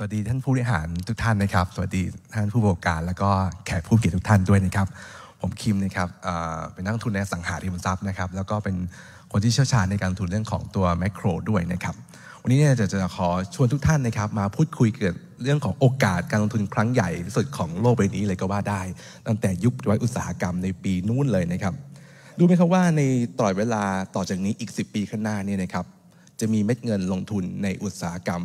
สวัสดีท่านผู้บริหารทุกท่านนะครับ สวัสดีท่านผู้ประกอบการแล้วก็แขกผู้เกียรติทุกท่านด้วยนะครับ ผมคิมนะครับเป็นนักทุนในสังหาริมทรัพย์นะครับแล้วก็เป็นคนที่เชี่ยวชาญในการทุนเรื่องของตัวแมกโครด้วยนะครับ วันนี้เนี่ยจะจะขอชวนทุกท่านนะครับมาพูดคุยเกี่ยวกับเรื่องของโอกาสการลงทุนครั้งใหญ่ที่สุดของโลกใบนี้เลยก็ว่าได้ ตั้งแต่ยุคไวอุตสาหกรรมในปีนู้นเลยนะครับดูไหมครับว่าในต่อเวลาต่อจากนี้อีก10ปีข้างหน้าเนี่ยนะครับจะมีเม็ดเงินลงทุนในอุตสาหกรรม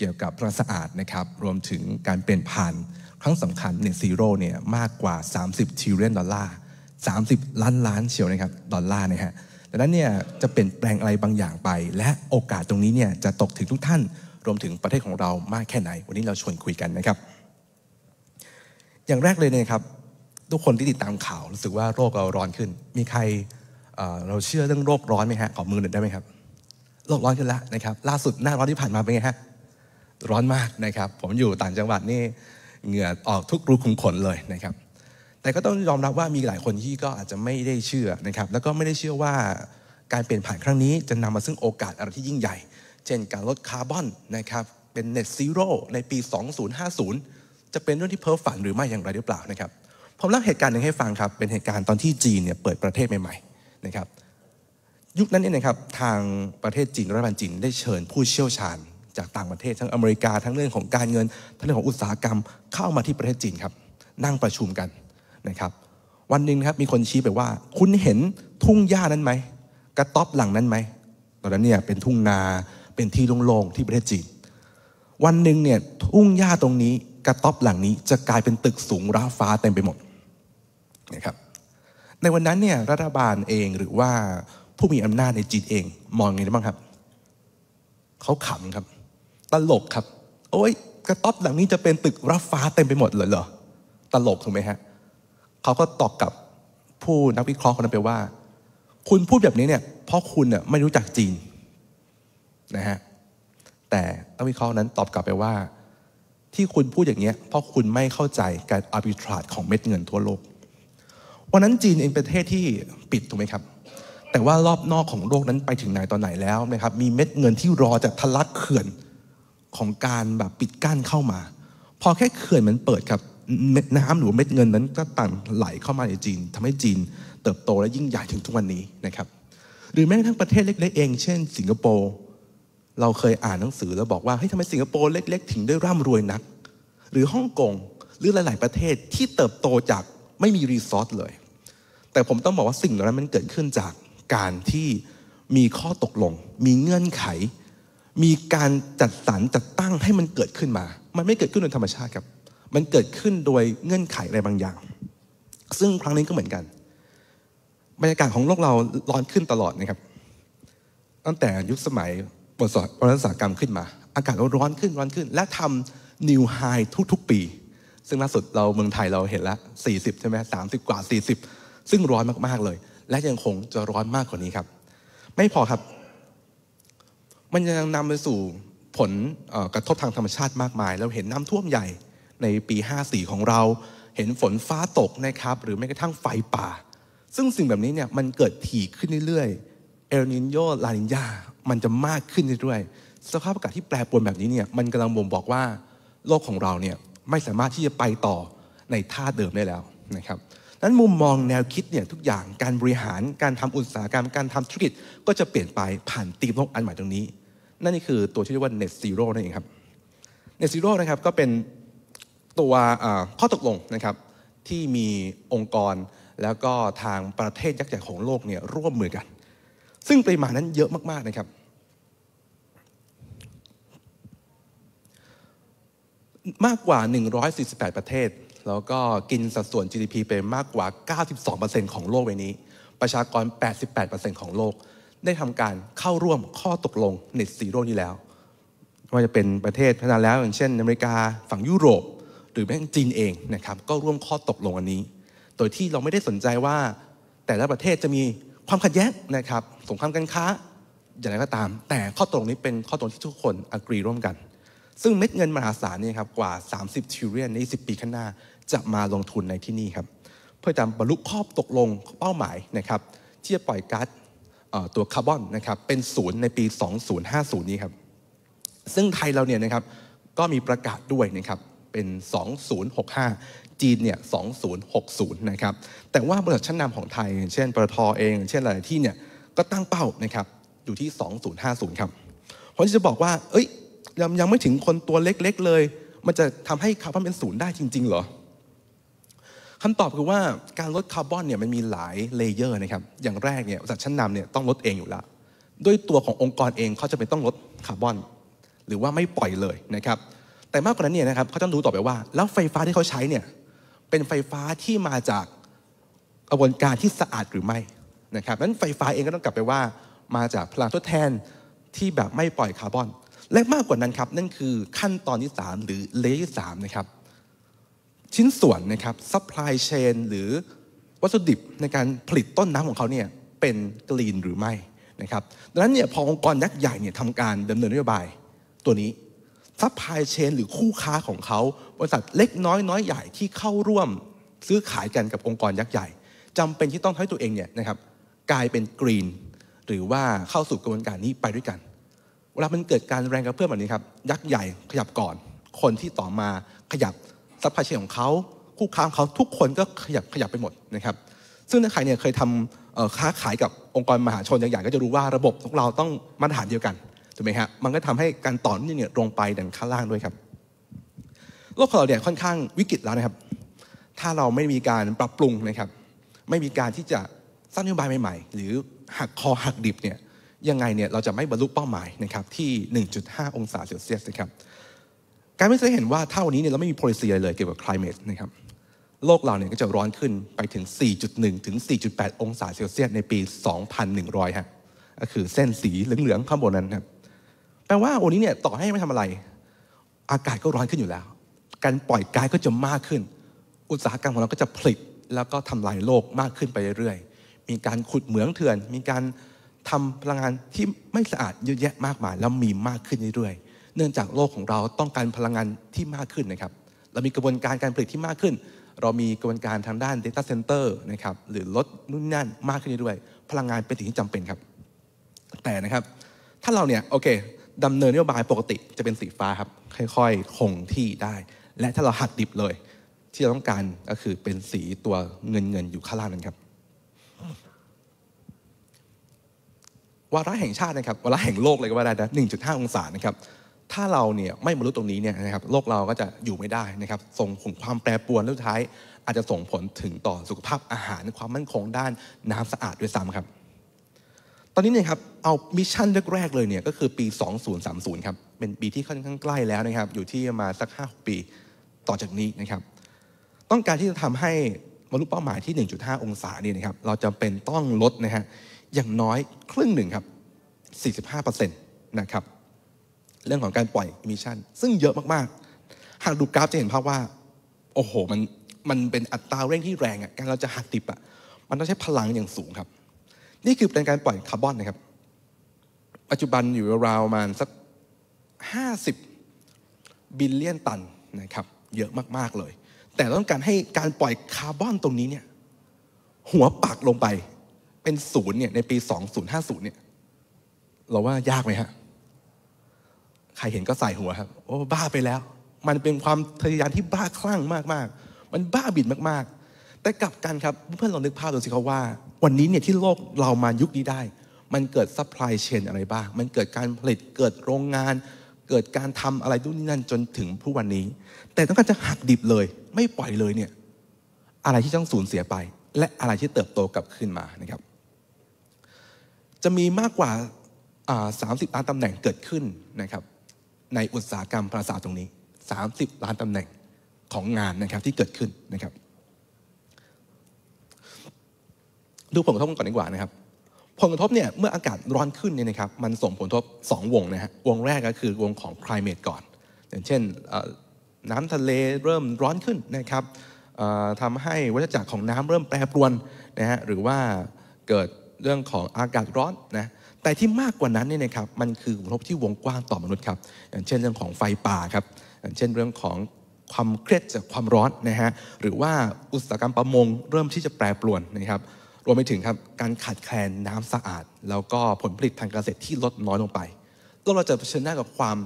เกี่ยวกับพลังสะอาดนะครับ รวมถึงการเปลี่ยนผ่านครั้งสำคัญเนี่ยซีโร่เนี่ยมากกว่า30ทิลเลนดอลลาร์30 ล้านล้านเชียวนะครับดอลลาร์นะฮะ ดังนั้นเนี่ยจะเปลี่ยนแปลงอะไรบางอย่างไป และโอกาสตรงนี้เนี่ยจะตกถึงทุกท่าน รวมถึงประเทศของเรามากแค่ไหน วันนี้เราชวนคุยกันนะครับ อย่างแรกเลยเนะครับ ทุกคนที่ติดตามข่าวรู้สึกว่าโรคเราร้อนขึ้น มีใครเราเชื่อเรื่องโรคร้อนไหมฮะ ขอมือหน่อยได้ไหมครับ โรกร้อนขึ้นแล้วนะครับ ล่าสุดหน้าร้อนที่ผ่านมาเป็นไงฮะร้อนมากนะครับ ผมอยู่ต่างจังหวัดนี่เหงื่อออกทุกรูขุมขนเลยนะครับ แต่ก็ต้องยอมรับว่ามีหลายคนที่ก็อาจจะไม่ได้เชื่อนะครับ แล้วก็ไม่ได้เชื่อว่าการเปลี่ยนผ่านครั้งนี้จะนำมาซึ่งโอกาสอะไรที่ยิ่งใหญ่ เช่นการลดคาร์บอนนะครับ เป็น net zero ในปี 2050 จะเป็นเรื่องที่เพ้อฝันหรือไม่อย่างไรหรือเปล่านะครับผมเล่าเหตุการณ์หนึ่งให้ฟังครับเป็นเหตุการณ์ตอนที่จีนเนี่ยเปิดประเทศใหม่ๆนะครับยุคนั้นเนี่ยนะครับทางประเทศจีนรัฐบาลจีนได้เชิญผู้เชี่ยวชาญจากต่างประเทศทั้งอเมริกาทั้งเรื่องของการเงิน ทั้งเรื่องของอุตสาหกรรมเข้ามาที่ประเทศจีนครับ นั่งประชุมกันนะครับ วันหนึ่งครับมีคนชี้ไปว่า คุณเห็นทุ่งหญ้านั้นไหมกระต๊อบหลังนั้นไหมตอนนั้นเนี่ยเป็นทุ่งนาเป็นที่โล่งๆที่ประเทศจีนวันหนึ่งเนี่ยทุ่งหญ้าตรงนี้ กระต๊อบหลังนี้ จะกลายเป็นตึกสูงร้าฟ้าเต็มไปหมดนะครับ ในวันนั้นเนี่ยรัฐบาลเองหรือว่าผู้มีอำนาจในจีนเอง มองไงบ้างครับเขาขำครับตลกครับโอ้ยกระต๊อบหลังนี้จะเป็นตึกรับฟ้าเต็มไปหมดเลยเหรอตลกถูกไหมฮะเขาก็ตอบกับผู้นักวิเคราะห์คนนั้นไปว่า คุณพูดแบบนี้เนี่ยเพราะคุณเนี่ยไม่รู้จักจีน นะฮะ แต่นักวิเคราะห์นั้นตอบกลับไปว่า ที่คุณพูดอย่างเนี้ยเพราะคุณไม่เข้าใจการอาร์บิทราจของเม็ดเงินทั่วโลกวันนั้นจีนเองเป็นประเทศที่ปิดถูกไหมครับ แต่ว่ารอบนอกของโลกนั้นไปถึงไหนตอนไหนแล้วนะครับมีเม็ดเงินที่รอจะทะลักเขื่อนของการแบบปิดกั้นเข้ามา พอแค่เขื่อนมันเปิดครับน้ำหรือเม็ดเงินนั้นก็ต่างไหลเข้ามาในจีนทำให้จีน เติบโตและยิ่งใหญ่ถึงทุกวันนี้นะครับ หรือแม้กระทั่งประเทศเล็กๆเองเช่นสิงคโปร์เราเคยอ่านหนังสือแล้วบอกว่าเฮ้ยทำไมสิงคโปร์เล็กๆ ถึงได้ร่ำรวยนัก หรือฮ่องกง หรือหลายๆประเทศที่เติบโตจากไม่มีรีซอสเลยแต่ผมต้องบอกว่าสิ่งเหล่านั้นมันเกิดขึ้นจากการที่มีข้อตกลง มีเงื่อนไขมีการจัดสรรจัดตั้งให้มันเกิดขึ้นมา มันไม่เกิดขึ้นโดยธรรมชาติครับ มันเกิดขึ้นโดยเงื่อนไขอะไรบางอย่าง ซึ่งครั้งนี้ก็เหมือนกัน บรรยากาศของโลกเราร้อนขึ้นตลอดนะครับ ตั้งแต่ยุคสมัยบทสอดรัฐศากรรมขึ้นมา อากาศร้อนขึ้นร้อนขึ้น และทำนิวไฮทุก ๆ ปี ซึ่งล่าสุดเราเมืองไทยเราเห็นละ40ใช่ไหมสามสิบกว่า 40 ซึ่งร้อนมากๆเลย และยังคงจะร้อนมากกว่านี้ครับ ไม่พอครับมันยังนำไปสู่ผลกระทบทางธรรมชาติมากมาย เราเห็นน้ำท่วมใหญ่ในปี 54 ของเรา เห็นฝนฟ้าตกนะครับหรือแม้กระทั่งไฟป่า ซึ่งสิ่งแบบนี้เนี่ยมันเกิดถี่ขึ้นเรื่อยๆเอลนินโยลาลินยามันจะมากขึ้นเรื่อยๆสภาพอากาศที่แปรปรวนแบบนี้เนี่ยมันกำลังบ่งบอกว่าโลกของเราเนี่ยไม่สามารถที่จะไปต่อในท่าเดิมได้แล้วนะครับนั้นมุมมองแนวคิดเนี่ยทุกอย่างการบริหารการทำอุตสาหกรรมการทำธุรกิจ ก็จะเปลี่ยนไปผ่านตีมโลกอันใหม่ตรงนี้นั่นนี่คือตัวที่เรียกว่า net zero นั่นเองครับ net zero นะครับก็เป็นตัวข้อตกลงนะครับที่มีองค์กรแล้วก็ทางประเทศยักษ์ใหญ่ของโลกเนี่ยร่วมมือกัน ซึ่งปริมาณนั้นเยอะมาก ๆ นะครับ มากกว่า 148 ประเทศ แล้วก็กินสัดส่วน GDP ไปมากกว่า 92%ของโลกใบนี้ ประชากร 88%ของโลกได้ทำการเข้าร่วมข้อตกลงเน็ตซีโร่นี้แล้วว่าจะเป็นประเทศพัฒนาแล้ว อย่างเช่น อเมริกาฝั่งยุโรป หรือแม้แต่จีนเองนะครับก็ร่วมข้อตกลงอันนี้ โดยที่เราไม่ได้สนใจว่า แต่ละประเทศจะมีความขัดแย้งนะครับสงครามการค้า อย่างไรก็ตาม แต่ข้อตกลงนี้เป็นข้อตกลงที่ทุกคนอกรีร่วมกัน ซึ่งเม็ดเงินมหาศาลนี่ครับกว่า 30ทิลเลียนใน 10 ปีข้างหน้าจะมาลงทุนในที่นี่ครับเพื่อจะบรรลุข้อตกลงเป้าหมายนะครับที่จะปล่อยก๊าซตัวคาร์บอนนะครับเป็นศูนย์ในปี 2050 นี้ครับ ซึ่งไทยเราเนี่ยนะครับก็มีประกาศด้วยนะครับเป็น 2065 จีนเนี่ย2060 นะครับ แต่ว่าบริษัทชั้นนำของไทยเช่นปตทเองเช่นหลายที่เนี่ยก็ตั้งเป้านะครับอยู่ที่ 2050 ครับเพราะจะบอกว่าเอ้ยยังยังไม่ถึงคนตัวเล็กๆเลย มันจะทำให้คาร์บอนเป็นศูนย์ได้จริงๆเหรอคำตอบคือว่าการลดคาร์บอนเนี่ยมันมีหลายเลเยอร์นะครับอย่างแรกเนี่ยบริษัทชั้นนำเนี่ยต้องลดเองอยู่แล้วด้วยตัวขององค์กรเองเขาจะเป็นต้องลดคาร์บอนหรือว่าไม่ปล่อยเลยนะครับ แต่มากกว่านั้นเนี่ยนะครับเขาต้องรู้ต่อไปว่า แล้วไฟฟ้าที่เขาใช้เนี่ยเป็นไฟฟ้าที่มาจากกระบวนการที่สะอาดหรือไม่นะครับนั้นไฟฟ้าเองก็ต้องกลับไปว่า มาจากพลังทดแทนที่แบบไม่ปล่อยคาร์บอนและมากกว่านั้นครับ นั่นคือขั้นตอนที่ 3 หรือเลเยอร์สนะครับชิ้นส่วนนะครับซัพพลายเชนหรือวัตถุดิบในการผลิตต้นน้ำของเขาเนี่ย เป็นกรีนหรือไม่นะครับ ดังนั้นเนี่ยพอองค์กรยักษ์ใหญ่เนี่ยทำการดำเนินนโยบาย ตัวนี้ซัพพลายเชนหรือคู่ค้าของเขาบริษัทเล็กน้อยน้อยใหญ่ที่เข้าร่วมซื้อขายกันกับองค์กรยักษ์ใหญ่ จำเป็นที่ต้องให้ตัวเองเนี่ยนะครับกลายเป็นกรีน หรือว่าเข้าสู่กระบวนการนี้ไปด้วยกัน เวลามันเกิดการแรงกระเพื่อมแบบนี้ครับยักษ์ใหญ่ขยับก่อน คนที่ต่อมาขยับซัพพลายเชนของเขาคู่ค้าของเขาทุกคนก็ขยับขยับไปหมดนะครับ ซึ่งถ้าใครเนี่ยเคยทำค้าขายกับองค์กรมหาชนอย่างๆก็จะรู้ว่าระบบของเราต้องมาตรฐานเดียวกันถูกไหมฮะมันก็ทำให้การต่อนื่เนี่ยลงไปดังข้างล่างด้วยครับ โลกของเราเนี่ยค่อนข้างวิกฤตแล้วนะครับ ถ้าเราไม่มีการปรับปรุงนะครับ ไม่มีการที่จะสร้างนโยบายใหม่ๆ หรือหักคอหักดิบเนี่ยยังไงเนี่ยเราจะไม่บรรลุเป้าหมายนะครับที่ 1.5 องศาเซลเซียสนะครับการไม่ได้เห็นว่าถ้าวันนี้เนี่ยเราไม่มี policy อะไรเลยเกี่ยวกับ climate นะครับโลกเราเนี่ยก็จะร้อนขึ้นไปถึง 4.1 ถึง 4.8 องศาเซลเซียสในปี 2100 ฮะก็คือเส้นสีเหลืองๆข้างบนนั้นครับแปลว่าวันนี้เนี่ยต่อให้ไม่ทำอะไร อากาศก็ร้อนขึ้นอยู่แล้ว การปล่อยก๊าซก็จะมากขึ้น อุตสาหกรรมของเราก็จะผลิต แล้วก็ทำลายโลกมากขึ้นไปเรื่อยๆ มีการขุดเหมืองเถื่อนมีการทำพลังงานที่ไม่สะอาดเยอะแยะมากมาย แล้วมีมากขึ้นเรื่อยๆนื่องจากโลกของเราต้องการพลังงานที่มากขึ้นนะครับ เรามีกระบวนการการผลิตที่มากขึ้น เรามีกระบวนการทางด้าน Data Center นะครับหรือลดนู่นนั่นมากขึ้นด้วย พลังงานเป็นสิ่งที่จำเป็นครับ แต่นะครับถ้าเราเนี่ยโอเคดำเนินนโยบายปกติจะเป็นสีฟ้าครับ ค่อยๆคงที่ได้ และถ้าเราหักดิบเลย ที่เราต้องการก็คือเป็นสีตัวเงินเงินอยู่ข้างล่างนั้นครับวาระแห่งชาตินะครับวาระแห่งโลกเลยก็ว่าได้นะ1.5 องศานะครับถ้าเราเนี่ยไม่มารู้ตรงนี้เนี่ยนะครับ โลกเราก็จะอยู่ไม่ได้นะครับ ส่งผลความแปรปรวนแล้วท้าย อาจจะส่งผลถึงต่อสุขภาพอาหารความมั่นคงด้านน้ำสะอาดด้วยซ้ำครับ ตอนนี้เนี่ยครับเอามิชชั่นแรกๆเลยเนี่ย ก็คือปี 2030 ครับ เป็นปีที่ค่อนข้างใกล้แล้วนะครับ อยู่ที่มาสัก5ปีต่อจากนี้นะครับ ต้องการที่จะทำให้บรรลุเป้าหมายที่ 1.5 องศาเนี่ยนะครับเราจะเป็นต้องลดนะฮะอย่างน้อยครึ่งหนึ่งครับ45%นะครับเรื่องของการปล่อยอิมิชันซึ่งเยอะมากๆหากดูกราฟจะเห็นภาพว่า โอ้โห มันมันเป็นอัตราเร่งที่แรงอ่ะการเราจะหักดิบอ่ะ มันต้องใช้พลังอย่างสูงครับ นี่คือเป็นการปล่อยคาร์บอนนะครับ ปัจจุบันอยู่ราวประมาณ สัก50 บิลเลียนตันนะครับ เยอะมากๆเลย แต่ต้องการให้การปล่อยคาร์บอนตรงนี้เนี่ย หัวปักลงไปเป็นศูนย์เนี่ยในปี2050เนี่ยเราว่ายากไหมฮะใครเห็นก็ใส่หัวครับ โอ้ บ้าไปแล้ว มันเป็นความทะยานที่บ้าคลั่งมาก ๆ มันบ้าบิดมากๆ แต่กลับกันครับเพื่อนลองนึกภาพดูสิครับว่า วันนี้เนี่ยที่โลกเรามายุคนี้ได้ มันเกิดซัพพลายเชนอะไรบ้าง มันเกิดการผลิตเกิดโรงงาน เกิดการทำอะไรดุ่นนี่นั่นจนถึงผู้วันนี้ แต่ต้องการจะหักดิบเลย ไม่ปล่อยเลยเนี่ย อะไรที่ต้องสูญเสียไป และอะไรที่เติบโตกลับขึ้นมานะครับ จะมีมากกว่า30ล้านตำแหน่งเกิดขึ้นนะครับในอุตสาหกรรมภาษาตรงนี้ 30 ล้านตำแหน่งของงานนะครับที่เกิดขึ้นนะครับดูผลกระทบก่อนดีกว่านะครับ ผลกระทบเนี่ย เมื่ออากาศร้อนขึ้นเนี่ยนะครับ มันส่งผลกระทบ2 วงนะฮะวงแรกก็คือวงของ climate ก่อน อย่างเช่นน้ำทะเลเริ่มร้อนขึ้นนะครับทำให้วัฏจักรของน้ำเริ่มแปรปรวนนะฮะหรือว่าเกิดเรื่องของอากาศร้อนนะแต่ที่มากกว่านั้นเนี่ยนะครับมันคือผลกระทบที่วงกว้างต่อมนุษย์ครับ อย่างเช่นเรื่องของไฟป่าครับอย่างเช่นเรื่องของความเครียดจากความร้อนนะฮะ หรือว่าอุตสาหกรรมประมงเริ่มที่จะแปรปรวนนะครับรวมไปถึงครับการขาดแคลน น้ำสะอาด แล้วก็ผลผลิตทางเกษตรที่ลดน้อยลงไปก็วเราจะเผชิญหน้ากับความ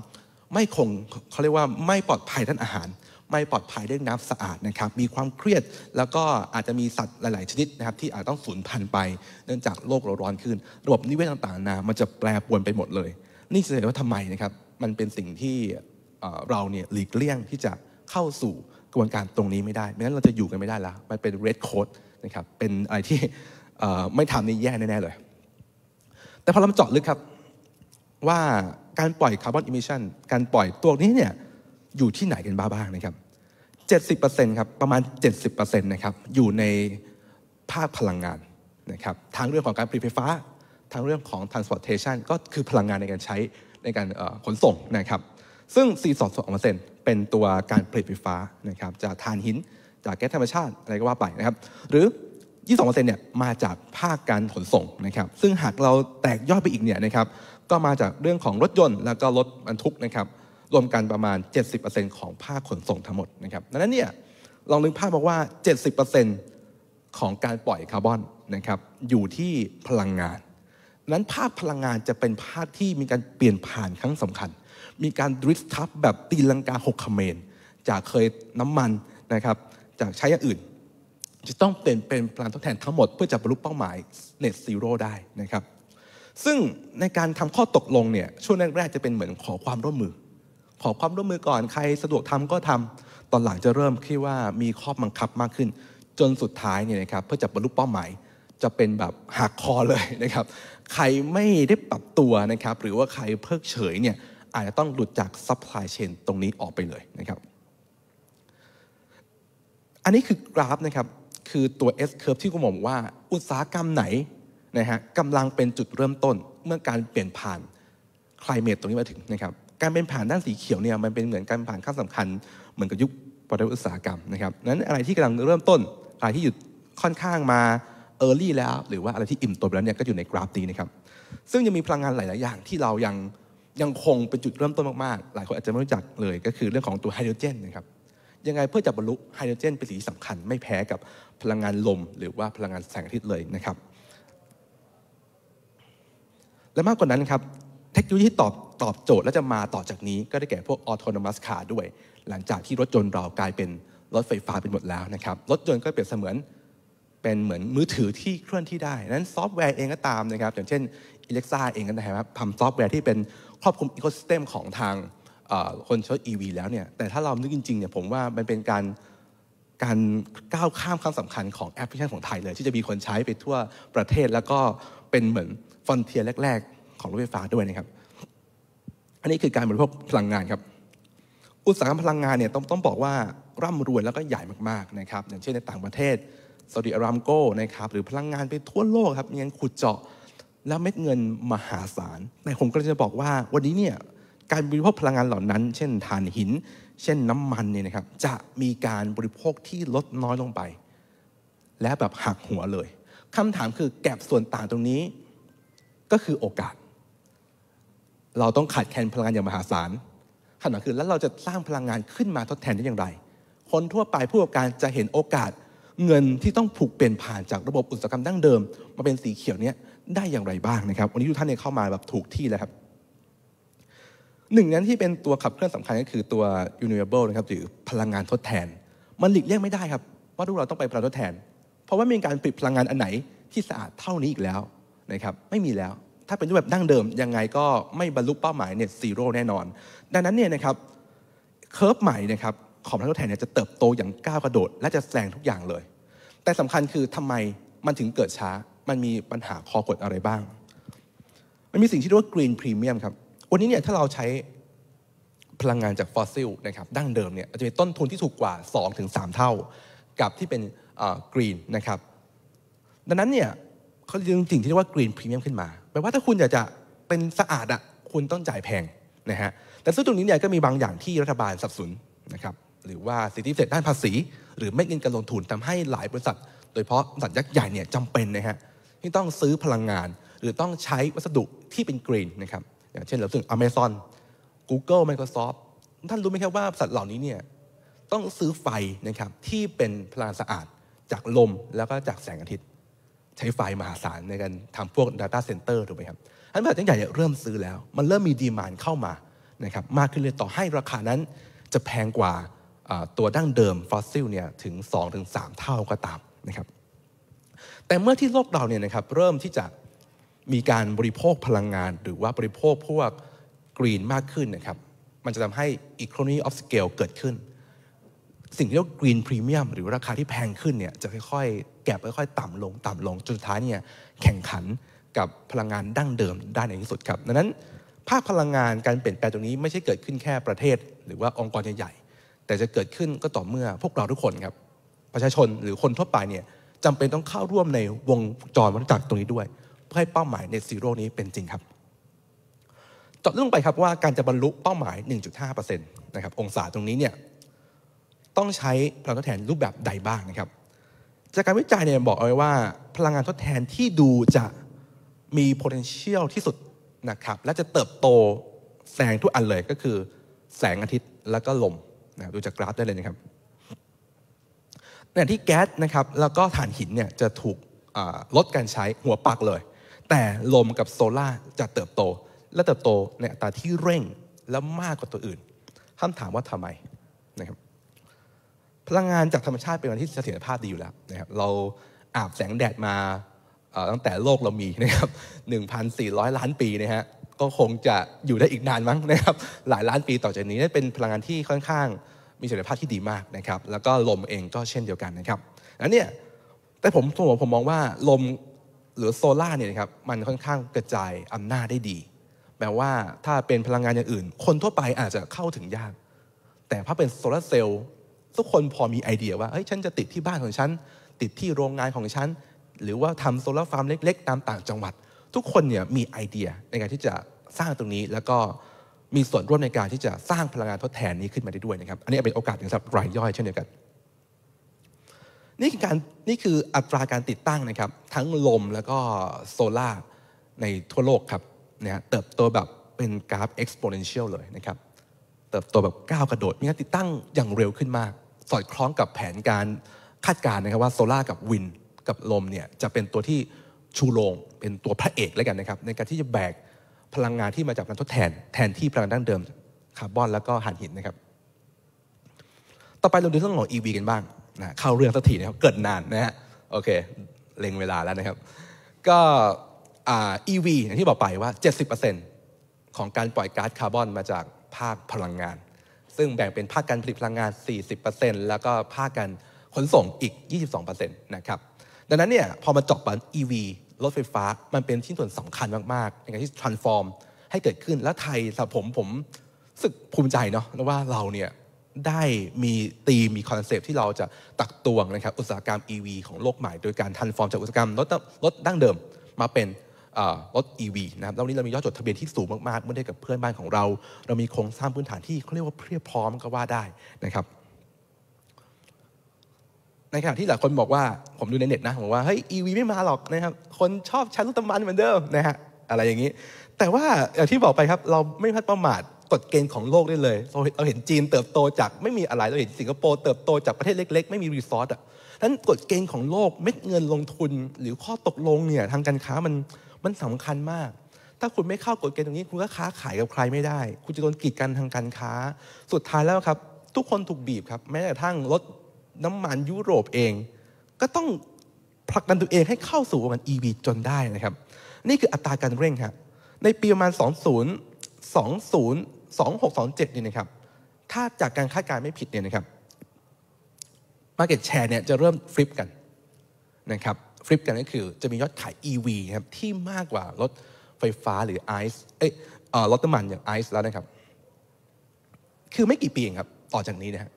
ไม่คงเขาเรียกว่าไม่ปลอดภัยด้านอาหารไม่ปลอดภัยเรื่องน้ำสะอาดนะครับ มีความเครียด แล้วก็อาจจะมีสัตว์หลาย ๆ ชนิดนะครับที่อาจต้องสูญพันธุ์ไป เนื่องจากโลกเราร้อนขึ้น ระบบนิเวศต่างๆนามันจะแปรปรวนไปหมดเลย นี่แสดงว่าทำไมนะครับ มันเป็นสิ่งที่เราเนี่ยหลีกเลี่ยงที่จะเข้าสู่กระบวนการตรงนี้ไม่ได้ไม่งั้นเราจะอยู่กันไม่ได้ละมันเป็นเรดโคดนะครับ เป็นอะไรที่ไม่ทำนี่แย่แน่ ๆ เลย แต่พอเราเจาะลึกครับว่าการปล่อยคาร์บอนอิมิชันการปล่อยตัวนี้เนี่ยอยู่ที่ไหนกันบ้างนะครับ70%ครับ ประมาณ 70%นะครับ อยู่ในภาคพลังงานนะครับทางเรื่องของการผลิตไฟฟ้าทางเรื่องของ transportation ก็คือพลังงานในการใช้ในการขนส่งนะครับ ซึ่ง 4.2%เป็นตัวการผลิตไฟฟ้านะครับ จากถ่านหิน จากแก๊สธรรมชาติอะไรก็ว่าไปนะครับ หรือ 22%เนี่ย มาจากภาคการขนส่งนะครับ ซึ่งหากเราแตกย่อยไปอีกเนี่ยนะครับ ก็มาจากเรื่องของรถยนต์ แล้วก็รถบรรทุกนะครับรวมกันประมาณ 70%ของภาคขนส่งทั้งหมดนะครับ ดังนั้นเนี่ย ลองนึกภาพบอกว่า 70%ของการปล่อยคาร์บอนนะครับ อยู่ที่พลังงาน นั้นภาคพลังงานจะเป็นภาคที่มีการเปลี่ยนผ่านครั้งสำคัญ มีการดริฟท์ทับแบบตีลังกาหกขเมนจากเคยน้ำมันนะครับ จากใช้อย่างอื่น จะต้องเปลี่ยนเป็นพลังทดแทนทั้งหมดเพื่อจะบรรลุเป้าหมายเ็ตซีโร่ได้นะครับ ซึ่งในการทำข้อตกลงเนี่ยช่วงแรกๆจะเป็นเหมือนขอความร่วมมือขอความร่วมมือก่อนใครสะดวกทำก็ทำตอนหลังจะเริ่มคิดว่ามีข้อบังคับมากขึ้น จนสุดท้ายเนี่ยนะครับเพื่อจะบรรลุเป้าหมายจะเป็นแบบหักคอเลยนะครับ ใครไม่ได้ปรับตัวนะครับหรือว่าใครเพิกเฉยเนี่ยอาจจะต้องหลุดจากซัพพลายเชนตรงนี้ออกไปเลยนะครับ อันนี้คือกราฟนะครับคือตัว S curve ที่ผมบอกว่า อุตสาหกรรมไหนนะฮะกำลังเป็นจุดเริ่มต้นเมื่อการเปลี่ยนผ่าน climate ตรงนี้มาถึงนะครับการเป็นผ่านด้านสีเขียวเนี่ยมันเป็นเหมือนการผ่านขั้นสำคัญเหมือนกับยุคปฏิวัติอุตสาหกรรมนะครับนั้นอะไรที่กำลังเริ่มต้นอะไรที่อยู่ค่อนข้างมาเออร์ลี่แล้ว หรือว่าอะไรที่อิ่มตัวไปแล้วเนี่ยก็อยู่ในกราฟตีนะครับซึ่งยังมีพลังงานหลาย ๆ อย่างที่เรายังยังคงเป็นจุดเริ่มต้นมาก ๆ หลายคนอาจจะไม่รู้จักเลย ก็คือเรื่องของตัวไฮโดรเจนนะครับยังไงเพื่อจะบรรลุไฮโดรเจน เป็นสิ่งีสำคัญไม่แพ้กับพลังงานลม หรือว่าพลังงานแสงอาทิตย์เลยนะครับ และมากกว่านั้นครับเทคโนโลยีที่ตอบตอบโจทย์และจะมาต่อจากนี้ ก็ได้แก่พวกออโตนอมัสคา a ด้วย หลังจากที่รถจนเรากลายเป็นรถไฟฟ้าเป็นหมดแล้วนะครับ รถจนก็เปรียบเสมือนเป็นเหมือนมือถือที่เคลื่อนที่ได้นั้นซอฟต์แวร์เองก็ตามนะครับอย่างเช่น็ l e x a เองก็นะครับทำซอฟต์แวร์ที่เป็นครอบคลุมอีโคสเต็มของทางคนใช้ EV แล้วเนี่ย แต่ถ้าเรานึกจริงๆเนี่ยผมว่ามันเป็นการการก้าวข้ามความสำคัญของแอปพลิเคชันของไทยเลย ที่จะมีคนใช้ไปทั่วประเทศแล้วก็เป็นเหมือนฟอนเทียแรกของรถไฟฟ้าด้วยนะครับ อันนี้คือการบริโภคพลังงานครับ อุตสาหกรรมพลังงานเนี่ยต้องต้องบอกว่าร่ำรวยแล้วก็ใหญ่มากๆนะครับ อย่างเช่นในต่างประเทศซาอุดิอารามโกนะครับหรือพลังงานไปทั่วโลกครับมีการขุดเจาะแล้วเม็ดเงินมหาศาลแต่ผมก็จะบอกว่า วันนี้เนี่ยการบริโภคพลังงานเหล่านั้น เช่นถ่านหิน เช่นน้ำมันเนี่ยนะครับจะมีการบริโภคที่ลดน้อยลงไป และแบบหักหัวเลยคำถามคือแก็บส่วนต่างตรงนี้ก็คือโอกาสเราต้องขาดแคลนพลังงาน อย่างมหาศาลคำถามคือแล้วเราจะสร้างพลังงานขึ้นมาทดแทนได้อย่างไร คนทั่วไปผู้ประกอบการจะเห็นโอกาสเงินที่ต้องผูกเปลี่ยนผ่านจากระบบอุตสาหกรรมดั้งเดิม มาเป็นสีเขียวเนี้ยได้อย่างไรบ้างนะครับ วันนี้ทุกท่านเนี่ยเข้ามาแบบถูกที่แล้วครับหนึ่งนั้นที่เป็นตัวขับเคลื่อนสำคัญก็คือตัว renewable นะครับหรือพลังงานทดแทน มันหลีกเลี่ยงไม่ได้ครับว่าทุกเราต้องไปพลังทดแทน เพราะว่ามีการผลิตพลังงานอันไหนที่สะอาดเท่านี้อีกแล้วนะครับ ไม่มีแล้วถ้าเป็นรูปแบบดั้งเดิม ยังไงก็ไม่บรรลุเป้าหมาย เนี่ยซีโร่แน่นอน ดังนั้นเนี่ยนะครับเคิร์ฟใหม่นะครับของรัฐทดแทนเนี่ยจะเติบโตอย่างก้าวกระโดด และจะแซงทุกอย่างเลย แต่สำคัญคือทำไมมันถึงเกิดช้า มันมีปัญหาคอกดอะไรบ้าง มันมีสิ่งที่เรียกว่ากรีนพรีเมียมครับ วันนี้เนี่ย ถ้าเราใช้พลังงานจากฟอสซิลนะครับ ดั้งเดิมเนี่ยจะมีต้นทุนที่ถูกกว่า 2-3 เท่ากับที่เป็นกรีนนะครับดังนั้นเนี่ยเขาเรียกสิ่งที่เรียกว่ากรีนพรีเมียมขึ้นมา แปลว่าถ้าคุณอยากจะเป็นสะอาดอะคุณต้องจ่ายแพงนะฮะ แต่ซึ่งตรงนี้เนี่ยก็มีบางอย่างที่รัฐบาลสนับสนุนนะครับ หรือว่าสิทธิพิเศษด้านภาษี หรือไม่เงินการลงทุนทำให้หลายบริษัท โดยเฉพาะบริษัทยักษ์ใหญ่เนี่ยจำเป็นนะฮะที่ต้องซื้อพลังงาน หรือต้องใช้วัสดุที่เป็นกรีนนะครับอย่างเช่นเราถึงอเมซอน Google Microsoft ท่านรู้ไหมครับว่าบริษัทเหล่านี้เนี่ยต้องซื้อไฟนะครับที่เป็นพลังสะอาดจากลมแล้วก็จากแสงอาทิตย์ใช้ไฟมหาศาลในการทำพวก Data Center ถูกไหมครับอันบริษัทใหญ่เริ่มซื้อแล้ว มันเริ่มมีดีมานเข้ามานะครับมากขึ้นเลยต่อให้ราคานั้น จะแพงกว่าตัวดั้งเดิมฟอสซิลเนี่ยถึง2-3เท่าก็ตามนะครับ แต่เมื่อที่โลกเราเนี่ยนะครับเริ่มที่จะมีการบริโภคพลังงาน หรือว่าบริโภคพวกกรีนมากขึ้นนะครับมันจะทำให้ e โค n น m ีออฟสเกลเกิดขึ้น สิ่งที่เรียกว่ากรีนพรีเมียมหรือราคาที่แพงขึ้นเนี่ยจะค่อยแก็บค่อยๆต่ำลงต่ำลงจนท้ายเนี่ยแข่งขันกับพลังงานดั้งเดิมได้ในที่สุดครับดังนั้นภาคพลังงานการเปลี่ยนแปลงตรงนี้ไม่ใช่เกิดขึ้นแค่ประเทศหรือว่าองค์กรใหญ่ๆแต่จะเกิดขึ้นก็ต่อเมื่อพวกเราทุกคนครับ ประชาชนหรือคนทั่วไปเนี่ยจำเป็นต้องเข้าร่วมในวงจรวัฏจักรตรงนี้ด้วย เพื่อให้เป้าหมายในซีโร่นี้เป็นจริงครับจาะลึงไปครับว่าการจะบรรลุเป้าหมาย 1.5%นะครับองศาตรงนี้เนี่ยต้องใช้พลังทดแทนรูปแบบใดบ้างนะครับจากการวิจัยเนี่ยบอกเอาไว้ว่าพลังงานทดแทนที่ดูจะมี potential ที่สุดนะครับ และจะเติบโตแสงทุกอันเลยก็คือ แสงอาทิตย์แล้วก็ลมนะดูจากกราฟได้เลยนะครับในที่แก๊สนะครับ แล้วก็ถ่านหินเนี่ยจะถูกลดการใช้หัวปักเลย แต่ลมกับโซลา่าจะเติบโต และเติบโตในอัตราที่เร่งและมากกว่าตัวอื่นคำถามว่าทำไมนะครับพลังงานจากธรรมชาติเป็นอะไรที่เสถียรภาพดีอยู่แล้วนะครับ เราอาบแสงแดดมา ตั้งแต่โลกเรามีนะครับ 1,400 ล้านปี นะฮะก็คงจะอยู่ได้อีกนานมั้งนะครับหลายล้านปีต่อจากนี้นเป็นพลังงานที่ค่อนข้าง มีเสถียรภาพที่ดีมากนะครับแล้วก็ลมเองก็เช่นเดียวกันนะครับแั้นเนี่ยแต่ผมผมผมมองว่าลมหรือโซล่าเนี่ยนะครับมันค่อนข้างกระจายอำนาจได้ดี แปลว่าถ้าเป็นพลังงานอย่างอื่น คนทั่วไปอาจจะเข้าถึงยาก แต่ถ้าเป็นโซลาเซลล์ทุกคนพอมีไอเดียว่าเฮ้ยฉันจะติดที่บ้านของฉัน ติดที่โรงงานของฉัน หรือว่าทำโซลาร์ฟาร์มเล็กๆตามต่างจังหวัด ทุกคนเนี่ยมีไอเดียในการที่จะสร้างตรงนี้แล้วก็มีส่วนร่วมในการที่จะสร้างพลังงานทดแทนนี้ขึ้นมาได้ด้วยนะครับอันนี้เป็นโอกาสสำหรับรายย่อยเช่นเดียวกันนี่คือการนี่คืออัตราการติดตั้งนะครับทั้งลมแล้วก็โซลา่าในทั่วโลกครับเนี่ยเติบโตแบบเป็นกราฟ exponential เลยนะครับเติบโตแบบก้าวกระโดดมีการติดตั้งอย่างเร็วขึ้นมากสอดคล้องกับแผนการคาดการณ์นะครับว่าโซล่ากับวินกับลมเนี่ยจะเป็นตัวที่ชูโรง เป็นตัวพระเอกแล้วกันนะครับ ในการที่จะแบกพลังงานที่มาจากการทดแทนแทนที่พลังงานดั้งเดิมคาร์บอนแล้วก็ถ่านหินนะครับ ต่อไปเราดูเรื่องของ EV กันบ้างนะเข้าเรื่องสักทีนะครับ เกิดนานนะฮะโอเคเล็งเวลาแล้วนะครับ ก็อ EV อย่างที่บอกไปว่า 70%ของการปล่อยก๊าซคาร์บอนมาจากภาคพลังงานซึ่งแบ่งเป็นภาคการผลิตพลังงาน 40%แล้วก็ภาคการขนส่งอีก 22%นะครับ ดังนั้นเนี่ย พอมาเจาะปัน EV รถไฟฟ้า มันเป็นชิ้นส่วนสำคัญมากๆในการที่ transform ให้เกิดขึ้น และไทยสำหรับผมผมสึกภูมิใจเนาะว่าเราเนี่ย ได้มีตีมีคอนเซปที่เราจะตักตวงนะครับ อุตสาหกรรม EV ของโลกใหม่ โดยการทันฟอร์มจากอุตสาหกรรมรถรถดั้งเดิมมาเป็นรถ EV นะครับตอนนี้เรามียอดจดทะเบียนที่สูงมากๆ เมื่อได้กับเพื่อนบ้านของเรา เรามีโครงสร้างพื้นฐานที่เขาเรียกว่าเพียบพร้อมก็ว่าได้นะครับ ในขณะที่หลายคนบอกว่าผมดูในเน็ตนะผมว่าเฮ้ย EV ไม่มาหรอกนะครับ คนชอบใช้รถตำมันเหมือนเดิมนะฮะอะไรอย่างนี้ แต่ว่าอย่างที่บอกไปครับ เราไม่พัดประมาทกฎเกณฑ์ของโลกได้เลยเราเห็นจีนเติบโตจาก ไม่มีอะไรเราเห็นสิงคโปร์เติบโตจากประเทศเล็ก ๆไม่มีรีสอร์ทอ่ะนั้นกฎเกณฑ์ของโลกเม็ดเงินลงทุน หรือข้อตกลงเนี่ยทางการค้ามันมันสำคัญมาก ถ้าคุณไม่เข้ากฎเกณฑ์ตรงนี้ คุณก็ค้าขายกับใครไม่ได้ คุณจะโดนกีดกันทางการค้า สุดท้ายแล้วครับ ทุกคนถูกบีบครับแม้แต่ทั้งรถน้ำมันยุโรปเอง ก็ต้องผลักดันตัวเองให้เข้าสู่มัน EV จนได้นะครับ นี่คืออัตราการเร่งครับในปีประมาณ 20 20 2627 นี่นะครับ ถ้าจากการคาดการณ์ไม่ผิดเนี่ยนะครับ Market Share เนี่ยจะเริ่มฟลิปกัน นะครับฟลิปกันก็คือ จะมียอดขาย EV ครับที่มากกว่า รถไฟฟ้าหรือไอซ์เอ้อรถน้ำมันอย่างไอซ์แล้วนะครับ คือไม่กี่ปีเองครับ ต่อจากนี้นะฮะ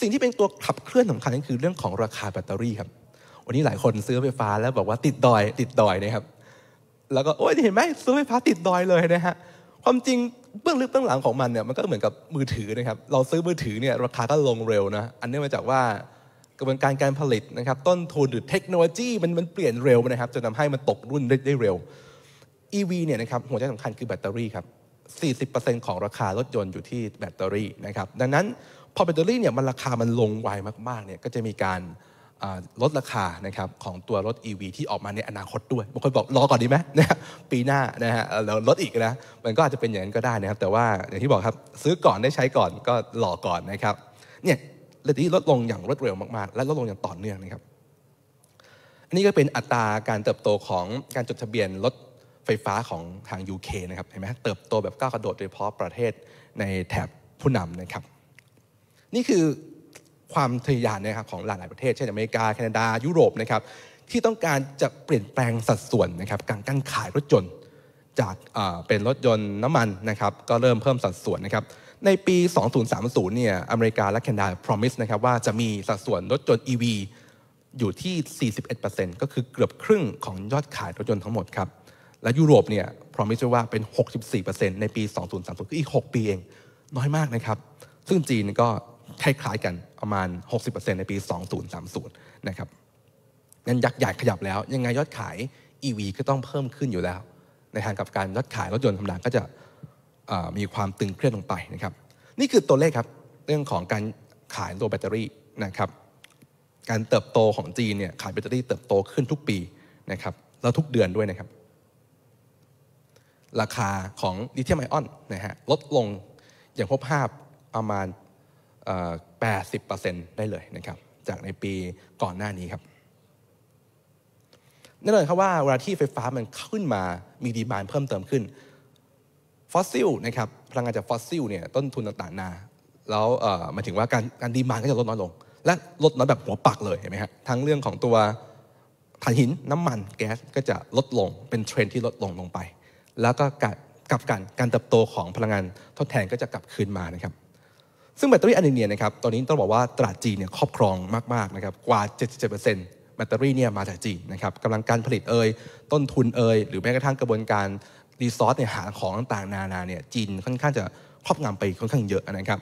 สิ่งที่เป็นตัวขับเคลื่อนสำคัญก็คือเรื่องของราคาแบตเตอรี่ครับ วันนี้หลายคนซื้อไฟฟ้าแล้วบอกว่าติดดอยติดดอยนะครับ แล้วก็ โอ้ยเห็นไหมซื้อไฟฟ้าติดดอยเลยนะฮะความจริงเบื้องลึกเบื้องหลังของมันเนี่ยมัน ก็เหมือนกับมือถือนะครับเราซื้อมือถือเนี่ยราคาก็ลงเร็วนะอันเนื่องมาจากว่าระบวนการการผลิตนะครับต้นทุนหรือเทคโนโลยีมันมันเปลี่ยนเร็วนะครับจนทาให้มันตกรุ่นได้ไดเร็ว EV เนี่ยนะครับหัวใจสำคัญคือแบตเตอรี่ครับ 40%ของราคารถยนต์อยู่ที่แบตเตอรี่นะครับ ดังนั้นพอแบตเตอรี่เนี่ยมันราคามันลงไวมากๆเนี่ยก็จะมีการลดราคานะครับของตัวรถ EV ที่ออกมาในอนาคตด้วยบางคนบอก รอก่อนดีไหมนะปีหน้านะฮะแล้วลดอีกนะมันก็อาจจะเป็นอย่างนั้นก็ได้นะครับแต่ว่าอย่างที่บอกครับซื้อก่อนได้ใช้ก่อนก็รอก่อนนะครับเนี่ยและที่ลดลงอย่างรวดเร็วมากๆ และลดลงอย่างต่อเนื่องนะครับ อันนี้ก็เป็นอัตราการเติบโตของการจดทะเบียนรถไฟฟ้าของทาง UK นะครับเห็นไหมเติบโตแบบก้าวกระโดดโดยเฉพาะประเทศในแถบผู้นำนะครับ นี่คือความทะยานนะครับของหลายๆประเทศเช่นอเมริกาแคนาดายุโรปนะครับที่ต้องการจะเปลี่ยนแปลงสัดส่วนนะครับการกานขายรถยนต์จากเป็นรถยนต์น้ำมันนะครับ ก็เริ่มเพิ่มสัดส่วนนะครับในปี 2030 เนี่ย อเมริกาและแคนาดาพรอมิสนะครับ ว่าจะมีสัดส่วนรถยนต์ EV อยู่ที่ 41%ก็คือเกือบครึ่งของยอดขายรถยนต์ทั้งหมดครับ และยุโรปเนี่ย พรอมิสว่าเป็น 64%ในปี 2030 คืออีก 6 ปีเอง น้อยมากนะครับ ซึ่งจีนก็คล้ายๆกัน ประมาณ 60%ในปี 2030 นะครับนั้นยักษ์ใหญ่ขยับแล้ว ยังไงยอดขาย EV ก็ต้องเพิ่มขึ้นอยู่แล้ว ในทางกับการยอดขายรถยนต์ธรรมดาก็จะมีความตึงเครียดลงไปนะครับนี่คือตัวเลขครับเรื่องของการขายตัวแบตเตอรี่นะครับการเติบโตของจีนเนี่ยขายแบตเตอรี่เติบโตขึ้นทุกปีนะครับแล้วทุกเดือนด้วยนะครับ ราคาของลิเธียมไอออนนะฮะลดลงอย่างพบภาพประมาณ80%ได้เลยนะครับ จากในปีก่อนหน้านี้ครับแน่นอนครับว่าเวลาที่ไฟฟ้ามันขึ้นมามีดีมานเพิ่มเติมขึ้นฟอสซิลนะครับพลังงานจากฟอสซิลเนี่ยต้นทุนต่างๆนา แล้วหมายถึงว่าการการดีมานก็จะลดน้อยลง และลดน้อยแบบหัวปักเลยเห็นไหมฮะทั้งเรื่องของตัวถ่านหินน้ำมันแก๊สก็จะลดลงเป็นเทรนที่ลดลงลงไป แล้วก็กลับกันการเติบโตของพลังงานทดแทนก็จะกลับคืนมานะครับซึ่งแบตเตอรี่อันเนียนะครับ ตอนนี้ต้องบอกว่าตลาดจีนเนี่ยครอบครองมากๆนะครับกว่า77%แบตเตอรี่เนี่ยมาจากจีนนะครับกำลังการผลิตเอ่ยต้นทุนเอ่ยหรือแม้กระทั่งกระบวนการรีซอสเนี่ยหาของต่างๆ นานาเนี่ยจีนค่อนข้างจะครอบงำไปค่อนข้างเยอะนะครับ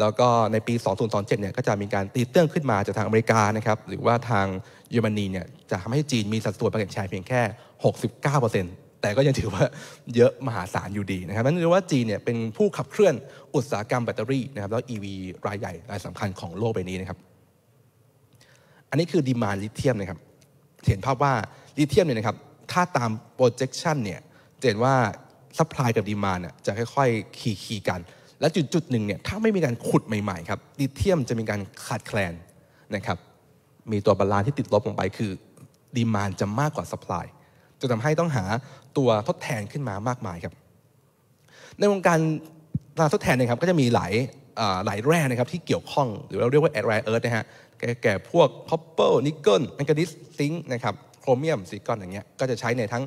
แล้วก็ในปี 2027เนี่ยก็จะมีการตีเตื้องขึ้นมาจากทางอเมริกานะครับหรือว่าทางเยอรมนีเนี่ยจะทำให้จีนมีสัดส่วนประกันแชรยเพียงแค่ 69%แต่ก็ยังถือว่าเยอะมหาศาลอยู่ดีนะครับนั่นคือว่าจีนเนี่ยเป็นผู้ขับเคลื่อนอุตสาหกรรมแบตเตอรี่นะครับแล้ว EV รายใหญ่ รายสำคัญของโลกใบนี้นะครับอันนี้คือดีมาลิเทียมนะครับเห็นภาพว่าลิเทียมเนี่ยนะครับถ้าตาม projection เนี่ยเห็นว่าสัพพลายกับดีมานจะค่อยๆขี่คีกัน และจุดจุดหนึ่งเนี่ยถ้าไม่มีการขุดใหม่ ๆ ครับดิเทียมจะมีการขาดแคลนนะครับ มีตัวบาลานที่ติดลบลงไปคือดีมานจะมากกว่าสัพพลายจะทำให้ต้องหาตัวทดแทนขึ้นมามากมายครับ ในวงการตาทดแทนนะครับก็จะมีหลายหลายแร่นะครับที่เกี่ยวข้องหรือเราเรียกว่าแอดไรเอิร์ธนะฮะแก่พวกคอปเปอร์นิกเกิลแมงกานิสซิงค์นะครับโครเมียมซิลิคอนอย่างเงี้ยก็จะใช้ในทั้ง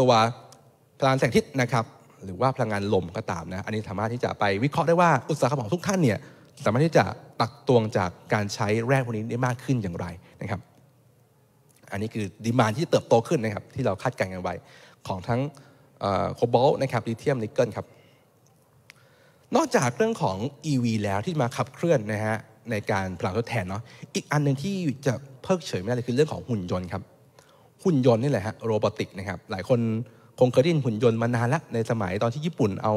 ตัวพลังแสงอาทิตย์นะครับ หรือว่าพลังงานลมก็ตามนะ อันนี้สามารถที่จะไปวิเคราะห์ได้ว่าอุตสาหกรรมของทุกท่านเนี่ย สามารถที่จะตักตวงจากการใช้แร่พวกนี้ได้มากขึ้นอย่างไรนะครับ อันนี้คือดีมานที่เติบโตขึ้นนะครับ ที่เราคาดการณ์กันไว้ของทั้งโคบอลนะครับลิเทียมนิกเกิลครับ นอกจากเรื่องของ EV แล้วที่มาขับเคลื่อนนะฮะในการพลังทดแทนเนาะอีกอันหนึ่งที่จะเพิกเฉยไม่ได้เลยคือเรื่องของหุ่นยนต์ครับหุ่นยนต์นี่แหละฮะโรบอติกนะครับหลายคนคงเคยได้ยินหุ่นยนต์มานานแล้วในสมัยตอนที่ญี่ปุ่นเอา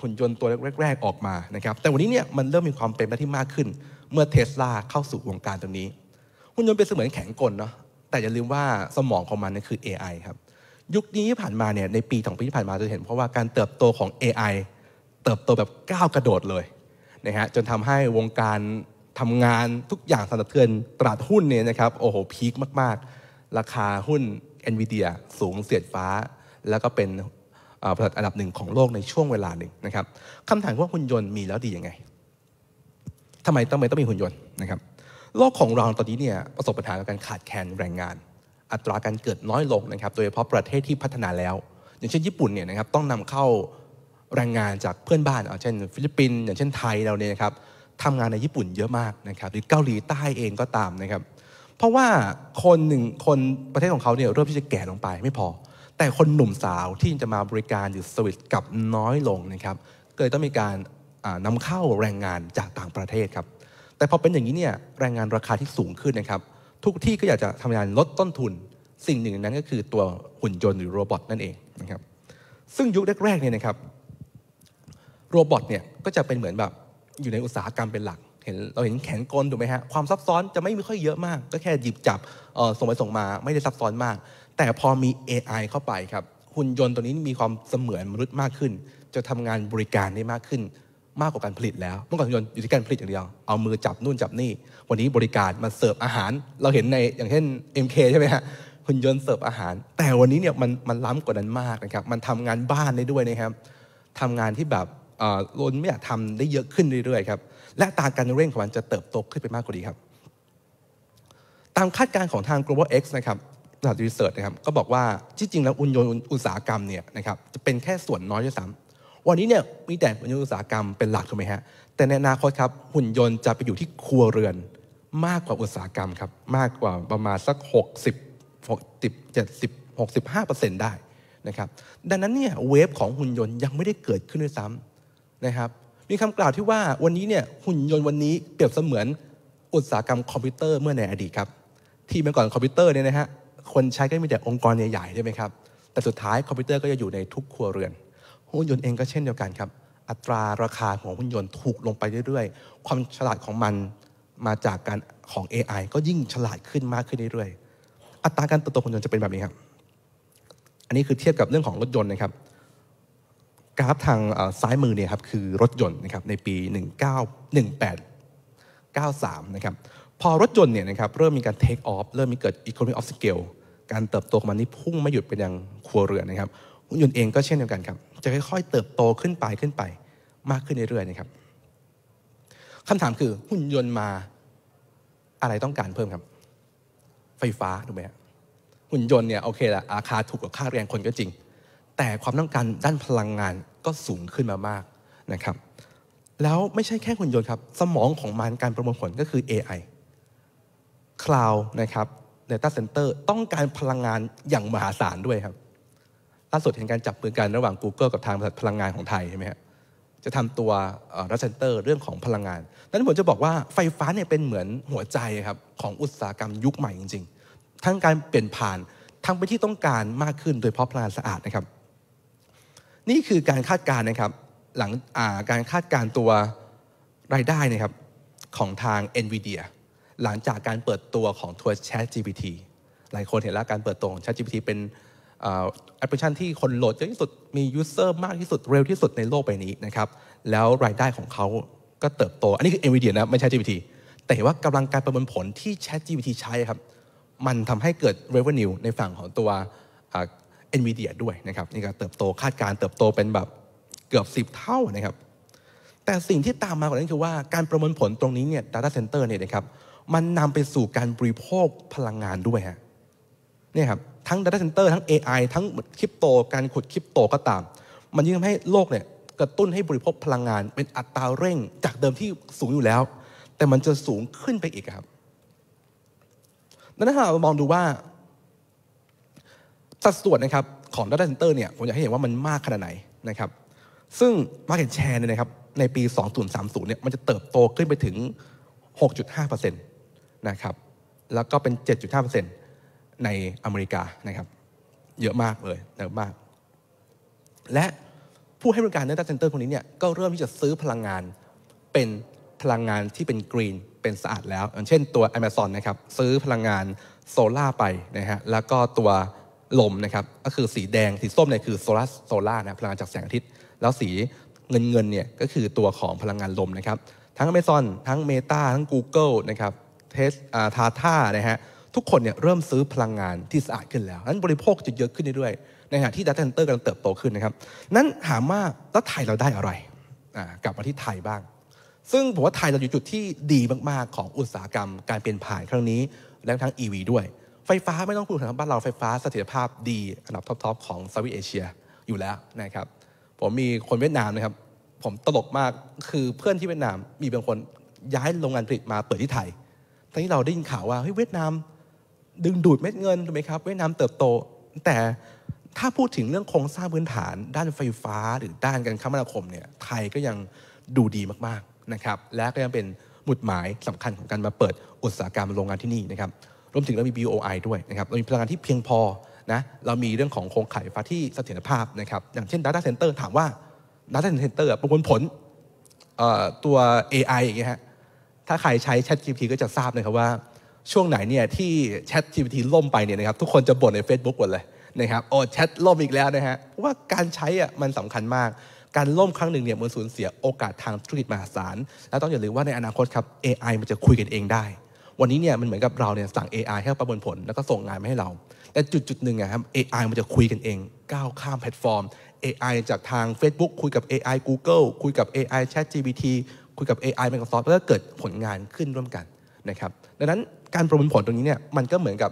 หุ่นยนต์ตัวแรกๆออกมานะครับแต่วันนี้เนี่ย มันเริ่มมีความเป็นไปที่มากขึ้น เมื่อเทสลาเข้าสู่วงการตรงนี้หุ่นยนต์เป็นเสมือนแข็งกลเนาะแต่อย่าลืมว่าสมองของมันนี่คือ AI ครับยุคนี้ที่ผ่านมาเนี่ยในปีสองปีที่ผ่านมาจะเห็น เพราะว่าการเติบโตของ AI เติบโตแบบก้าวกระโดดเลยนะฮะจนทำให้วงการทำงานทุกอย่างสั่นสะเทือนตลาดหุ้นเนี่ยนะครับโอ้โหพีคมาก ๆ ราคาหุ้น NVIDIA สูงเสียดฟ้าแล้วก็เป็นบริษัทอันดับหนึ่งของโลกในช่วงเวลาหนึ่งนะครับคำถามว่าหุ่นยนต์มีแล้วดียังไงทำไมต้องต้องมีหุ่นยนต์นะครับ โลกของเราตอนนี้เนี่ยประสบปัญหาการขาดแคลนแรงงาน อัตราการเกิดน้อยลงนะครับ โดยเฉพาะประเทศที่พัฒนาแล้ว อย่างเช่นญี่ปุ่นเนี่ยนะครับต้องนำเข้าแรงงานจากเพื่อนบ้านาเช่น ฟิลิปปินส์ อย่างเช่นไทยเราเนี่ยนะครับทำงานในญี่ปุ่นเยอะมากนะครับ หรือเกาหลีใต้เองก็ตามนะครับเพราะว่าคนหนึ่งคนประเทศของเขาเนี่ยเริ่มที่จะแก่ลงไปไม่พอ แต่คนหนุ่มสาวที่จะมาบริการอยู่สวิตกับน้อยลงนะครับกิเลยต้องมีการนำเข้าแรงงานจากต่างประเทศครับแต่พอเป็นอย่างนี้เนี่ยแรงงานราคาที่สูงขึ้นนะครับทุกที่ก็อยากจะทำงานลดต้นทุนสิ่งหนึ่งนั้นก็คือตัวหุ่นยนต์หรือโรบอทนั่นเองนะครับซึ่งยุคแรกๆเนี่ยนะครับโรบอทเนี่ยก็จะเป็นเหมือนแบบอยู่ในอุตสาหกรรมเป็นหลักเห็นเราเห็นแขนกลถูกไหมฮะความซับซ้อนจะไม่มีค่อยเยอะมาก ก็แค่หยิบจับส่งไปส่งมาไม่ได้ซับซ้อนมากแต่พอมี AI เข้าไปครับหุ่นยนต์ตัวนี้มีความเสมือนมนุษย์มากขึ้น จะทำงานบริการได้มากขึ้นมากกว่าการผลิตแล้วเมื่อก่อนหุ่นยนต์อยู่ที่การผลิตอย่างเดียวเอามือจับนู่นจับนี่วันนี้บริการมันเสิร์ฟอาหาร เราเห็นในอย่างเช่น MK ใช่ไหมฮะหุ่นยนต์เสิร์ฟอาหาร แต่วันนี้เนี่ยมันมันล้ำกว่านั้นมากนะครับมันทำงานบ้านได้ด้วยนะครับทำงานที่แบบล้นไม่อยากทำได้เยอะขึ้นเรื่อยๆครับและตาการเร่งของมันจะเติบโตขึ้นไปมากกว่านี้ครับ ตามคาดการณ์ของทาง global x นะครับนักวิจัยนะครับ ก็บอกว่าที่จริงแล้วอุนยนอุตสาหกรรมเนี่ยนะครับจะเป็นแค่ส่วนน้อยด้วยซ้ำวันนี้เนี่ยมีแต่หุ่นยนต์อุตสาหกรรมเป็นหลักถูกไหมฮะ แต่ในอนาคตครับหุ่นยนต์จะไปอยู่ที่ครัวเรือน มากกว่าอุตสาหกรรมครับมากกว่าประมาณสัก60 60 70 65 ได้นะครับ ดังนั้นเนี่ยเวฟของหุ่นยนต์ยังไม่ได้เกิดขึ้นด้วยซ้ำนะครับมีคำกล่าวที่ว่าวันนี้เนี่ยหุ่นยนต์วันนี้เปรียบเสมือนอุตสาหกรรมคอมพิวเตอร์เมื่อในอดีตครับ ที่เมื่อก่อนคอมพิวเตอร์เนี่ยนะฮะคนใช้ก็มีแต่องค์กรใหญ่ๆใช่ไหมครับแต่สุดท้ายคอมพิวเตอร์ก็จะอยู่ในทุกครัวเรือน หุ่นยนต์เองก็เช่นเดียวกันครับ อัตราราคาของหุ่นยนต์ถูกลงไปเรื่อยๆ ความฉลาดของมันมาจากการของ AI ก็ยิ่งฉลาดขึ้นมากขึ้นเรื่อยๆ อัตราการเติบโตของหุ่นยนต์จะเป็นแบบนี้ครับอันนี้คือเทียบกับเรื่องของรถยนต์นะครับกราฟทางซ้ายมือเนี่ยครับคือรถยนต์นะครับในปี 1918 93นะครับพอรถยนต์เนี่ยนะครับเริ่มมีการเทคออฟเริ่มมีเกิด economy of scale การเติบโตของมันนี่พุ่งไม่หยุดไปยังครัวเรือนนะครับหุ่นยนต์เองก็เช่นเดียวกันครับจะค่อยๆเติบโตขึ้นไปขึ้นไปมากขึ้นเรื่อยๆนะครับคำถามคือหุ่นยนต์มาอะไรต้องการเพิ่มครับไฟฟ้าถูกไหมหุ่นยนต์เนี่ยโอเคละราคาถูกกว่าค่าแรงคนก็จริงแต่ความต้องการด้านพลังงานก็สูงขึ้นมามากนะครับ แล้วไม่ใช่แค่หุ่นยนต์ครับ สมองของมันการประมวลผลก็คือ AI Cloud นะครับ Data Center ต้องการพลังงานอย่างมหาศาลด้วยครับ ล่าสุดเห็นการจับมือกันระหว่าง Google กับทางบริษัทพลังงานของไทยใช่ไหมครัจะทำตัวรัชเตอร์เรื่องของพลังงาน นั้นผมจะบอกว่าไฟฟ้าเนี่ยเป็นเหมือนหัวใจครับของอุตสาหกรรมยุคใหม่จริงๆ ทั้งการเปลี่ยนผ่าน ทั้งไปที่ต้องการมากขึ้นโดยเพราะพลังงานสะอาดนะครับนี่คือการคาดการณ์นะครับหลังาการคาดการณ์ตัวรายได้นะครับของทาง NVIDIA หลังจากการเปิดตัวของตัว Chat GPT หลายคนเห็นแล้วการเปิดตัวของ Chat GPT เป็นแอปพลิเคชันที่คนโหลดเยอะที่สุดมียูเซอร์มากที่สุดเร็วที่สุดในโลกใบนี้นะครับแล้วรายได้ของเขาก็เติบโตอันนี้คือ NVIDIA นะไม่ใช่ GPT แต่ว่ากำลังการประเมินผลที่ Chat GPT ใช้ครับมันทำให้เกิด revenue ในฝั่งของตัว NVIDIA ด้วยนะครับนี่ก็เติบโตคาดการเติบโตเป็นแบบเกือบ10เท่านะครับแต่สิ่งที่ตามมากว่านั้นคือว่าการประเมินผลตรงนี้เนี่ย data center เนี่ยนะครับมันนำไปสู่การบริโภคพลังงานด้วยฮะนี่ครับทั้ง data center ทั้ง AI ทั้งคริปโตการขุดคริปโตก็ตาม มันยิ่งทำให้โลกเนี่ยกระตุ้นให้บริโภคพลังงานเป็นอัตราเร่ง จากเดิมที่สูงอยู่แล้ว แต่มันจะสูงขึ้นไปอีกครับดังนั้นเรามองดูว่าสัดส่วนนะครับของ Data Center เนี่ยผมอยากให้เห็นว่ามันมากขนาดไหนนะครับซึ่ง Market Share เนี่ยนะครับในปี 2030เนี่ยมันจะเติบโตขึ้นไปถึง 6.5%นะครับแล้วก็เป็น 7.5%ในอเมริกานะครับเยอะมากเลยเยอะมาก และผู้ให้บริการ Data Center คนนี้เนี่ยก็เริ่มที่จะซื้อพลังงานเป็นพลังงานที่เป็นกรีนเป็นสะอาดแล้วอย่างเช่นตัว Amazon นะครับซื้อพลังงานโซล่าไปนะฮะแล้วก็ตัวลมนะครับ ก็คือสีแดง สีส้มเนี่ยคือโซลาร์โซลานะพลังงานจากแสงอาทิตย์ แล้วสีเงินเงินเนี่ยก็คือตัวของพลังงานลมนะครับ ทั้งเมซอนทั้งเมตาทั้ง Google นะครับเทสทาท่านะฮะทุกคนเนี่ยเริ่มซื้อพลังงานที่สะอาดขึ้นแล้วนั้นบริโภคจะเยอะขึ้นเรื่อยๆในขณะที่ดัต t a นเตอร์กำลังเติบโตขึ้นนะครับนั้นถามว่าแล้วไทยเราได้อะไรกลับมาที่ไทยบ้าง ซึ่งผมว่าไทยเราอยู่จุดที่ดีมากๆของอุตสาหกรรมการเปลี่ยนผ่านครั้งนี้และทั้ง EV ด้วยไฟฟ้าไม่ต้องพูดถึงบ้านเรา ไฟฟ้าเสถียรภาพดี อันดับท็อปๆของสวิตเอเชียอยู่แล้วนะครับ ผมมีคนเวียดนามนะครับ ผมตลกมากคือเพื่อนที่เวียดนามมีบางคนย้ายโรงงานผลิตมาเปิดที่ไทยทั้งที่เราได้ยินข่าวว่าเฮ้ยเวียดนาม ดึงดูดเม็ดเงินถูกไหมครับ เวียดนามเติบโต แต่ถ้าพูดถึงเรื่องโครงสร้างพื้นฐาน ด้านไฟฟ้าหรือด้านการคมนาคมเนี่ยไทยก็ยังดูดีมากๆนะครับ และก็ยังเป็นหมุดหมายสำคัญของการมาเปิดอุตสาหกรรมโรงงานที่นี่นะครับรวมถึงเรามี BOI ด้วยนะครับ เรามีพลังงานที่เพียงพอนะ เรามีเรื่องของโครงข่ายฟ้าที่เสถียรภาพนะครับ อย่างเช่น Data Center ถามว่า Data Center ประมวลผลตัว AI อย่างเงี้ยฮะถ้าใครใช้ ChatGPT ก็จะทราบนะครับว่าช่วงไหนเนี่ยที่ ChatGPT ล่มไปเนี่ยนะครับ ทุกคนจะบ่นใน Facebook หมดเลยนะครับ โอ้แชทล่มอีกแล้วนะฮะเพราะว่าการใช้อ่ะมันสำคัญมากการล่มครั้งหนึ่งเนี่ยมันสูญเสียโอกาสทางธุรกิจมหาศาลแล้วต้องอย่าลืมว่าในอนาคตครับ AI มันจะคุยกันเองได้วันนี้เนี่ยมันเหมือนกับเราเนี่ยสั่ง AI ให้ประมวลผล แล้วก็ส่งงานมาให้เรา แต่จุดจุดหนึ่งอะครับ AI มันจะคุยกันเองก้าวข้ามแพลตฟอร์ม AI จากทาง Facebook คุยกับ AI Google คุยกับ AI ChatGPT คุยกับ AI Microsoft แล้วก็เกิดผลงานขึ้นร่วมกันนะครับดังนั้นการประมวลผลตรงนี้เนี่ยมันก็เหมือนกับ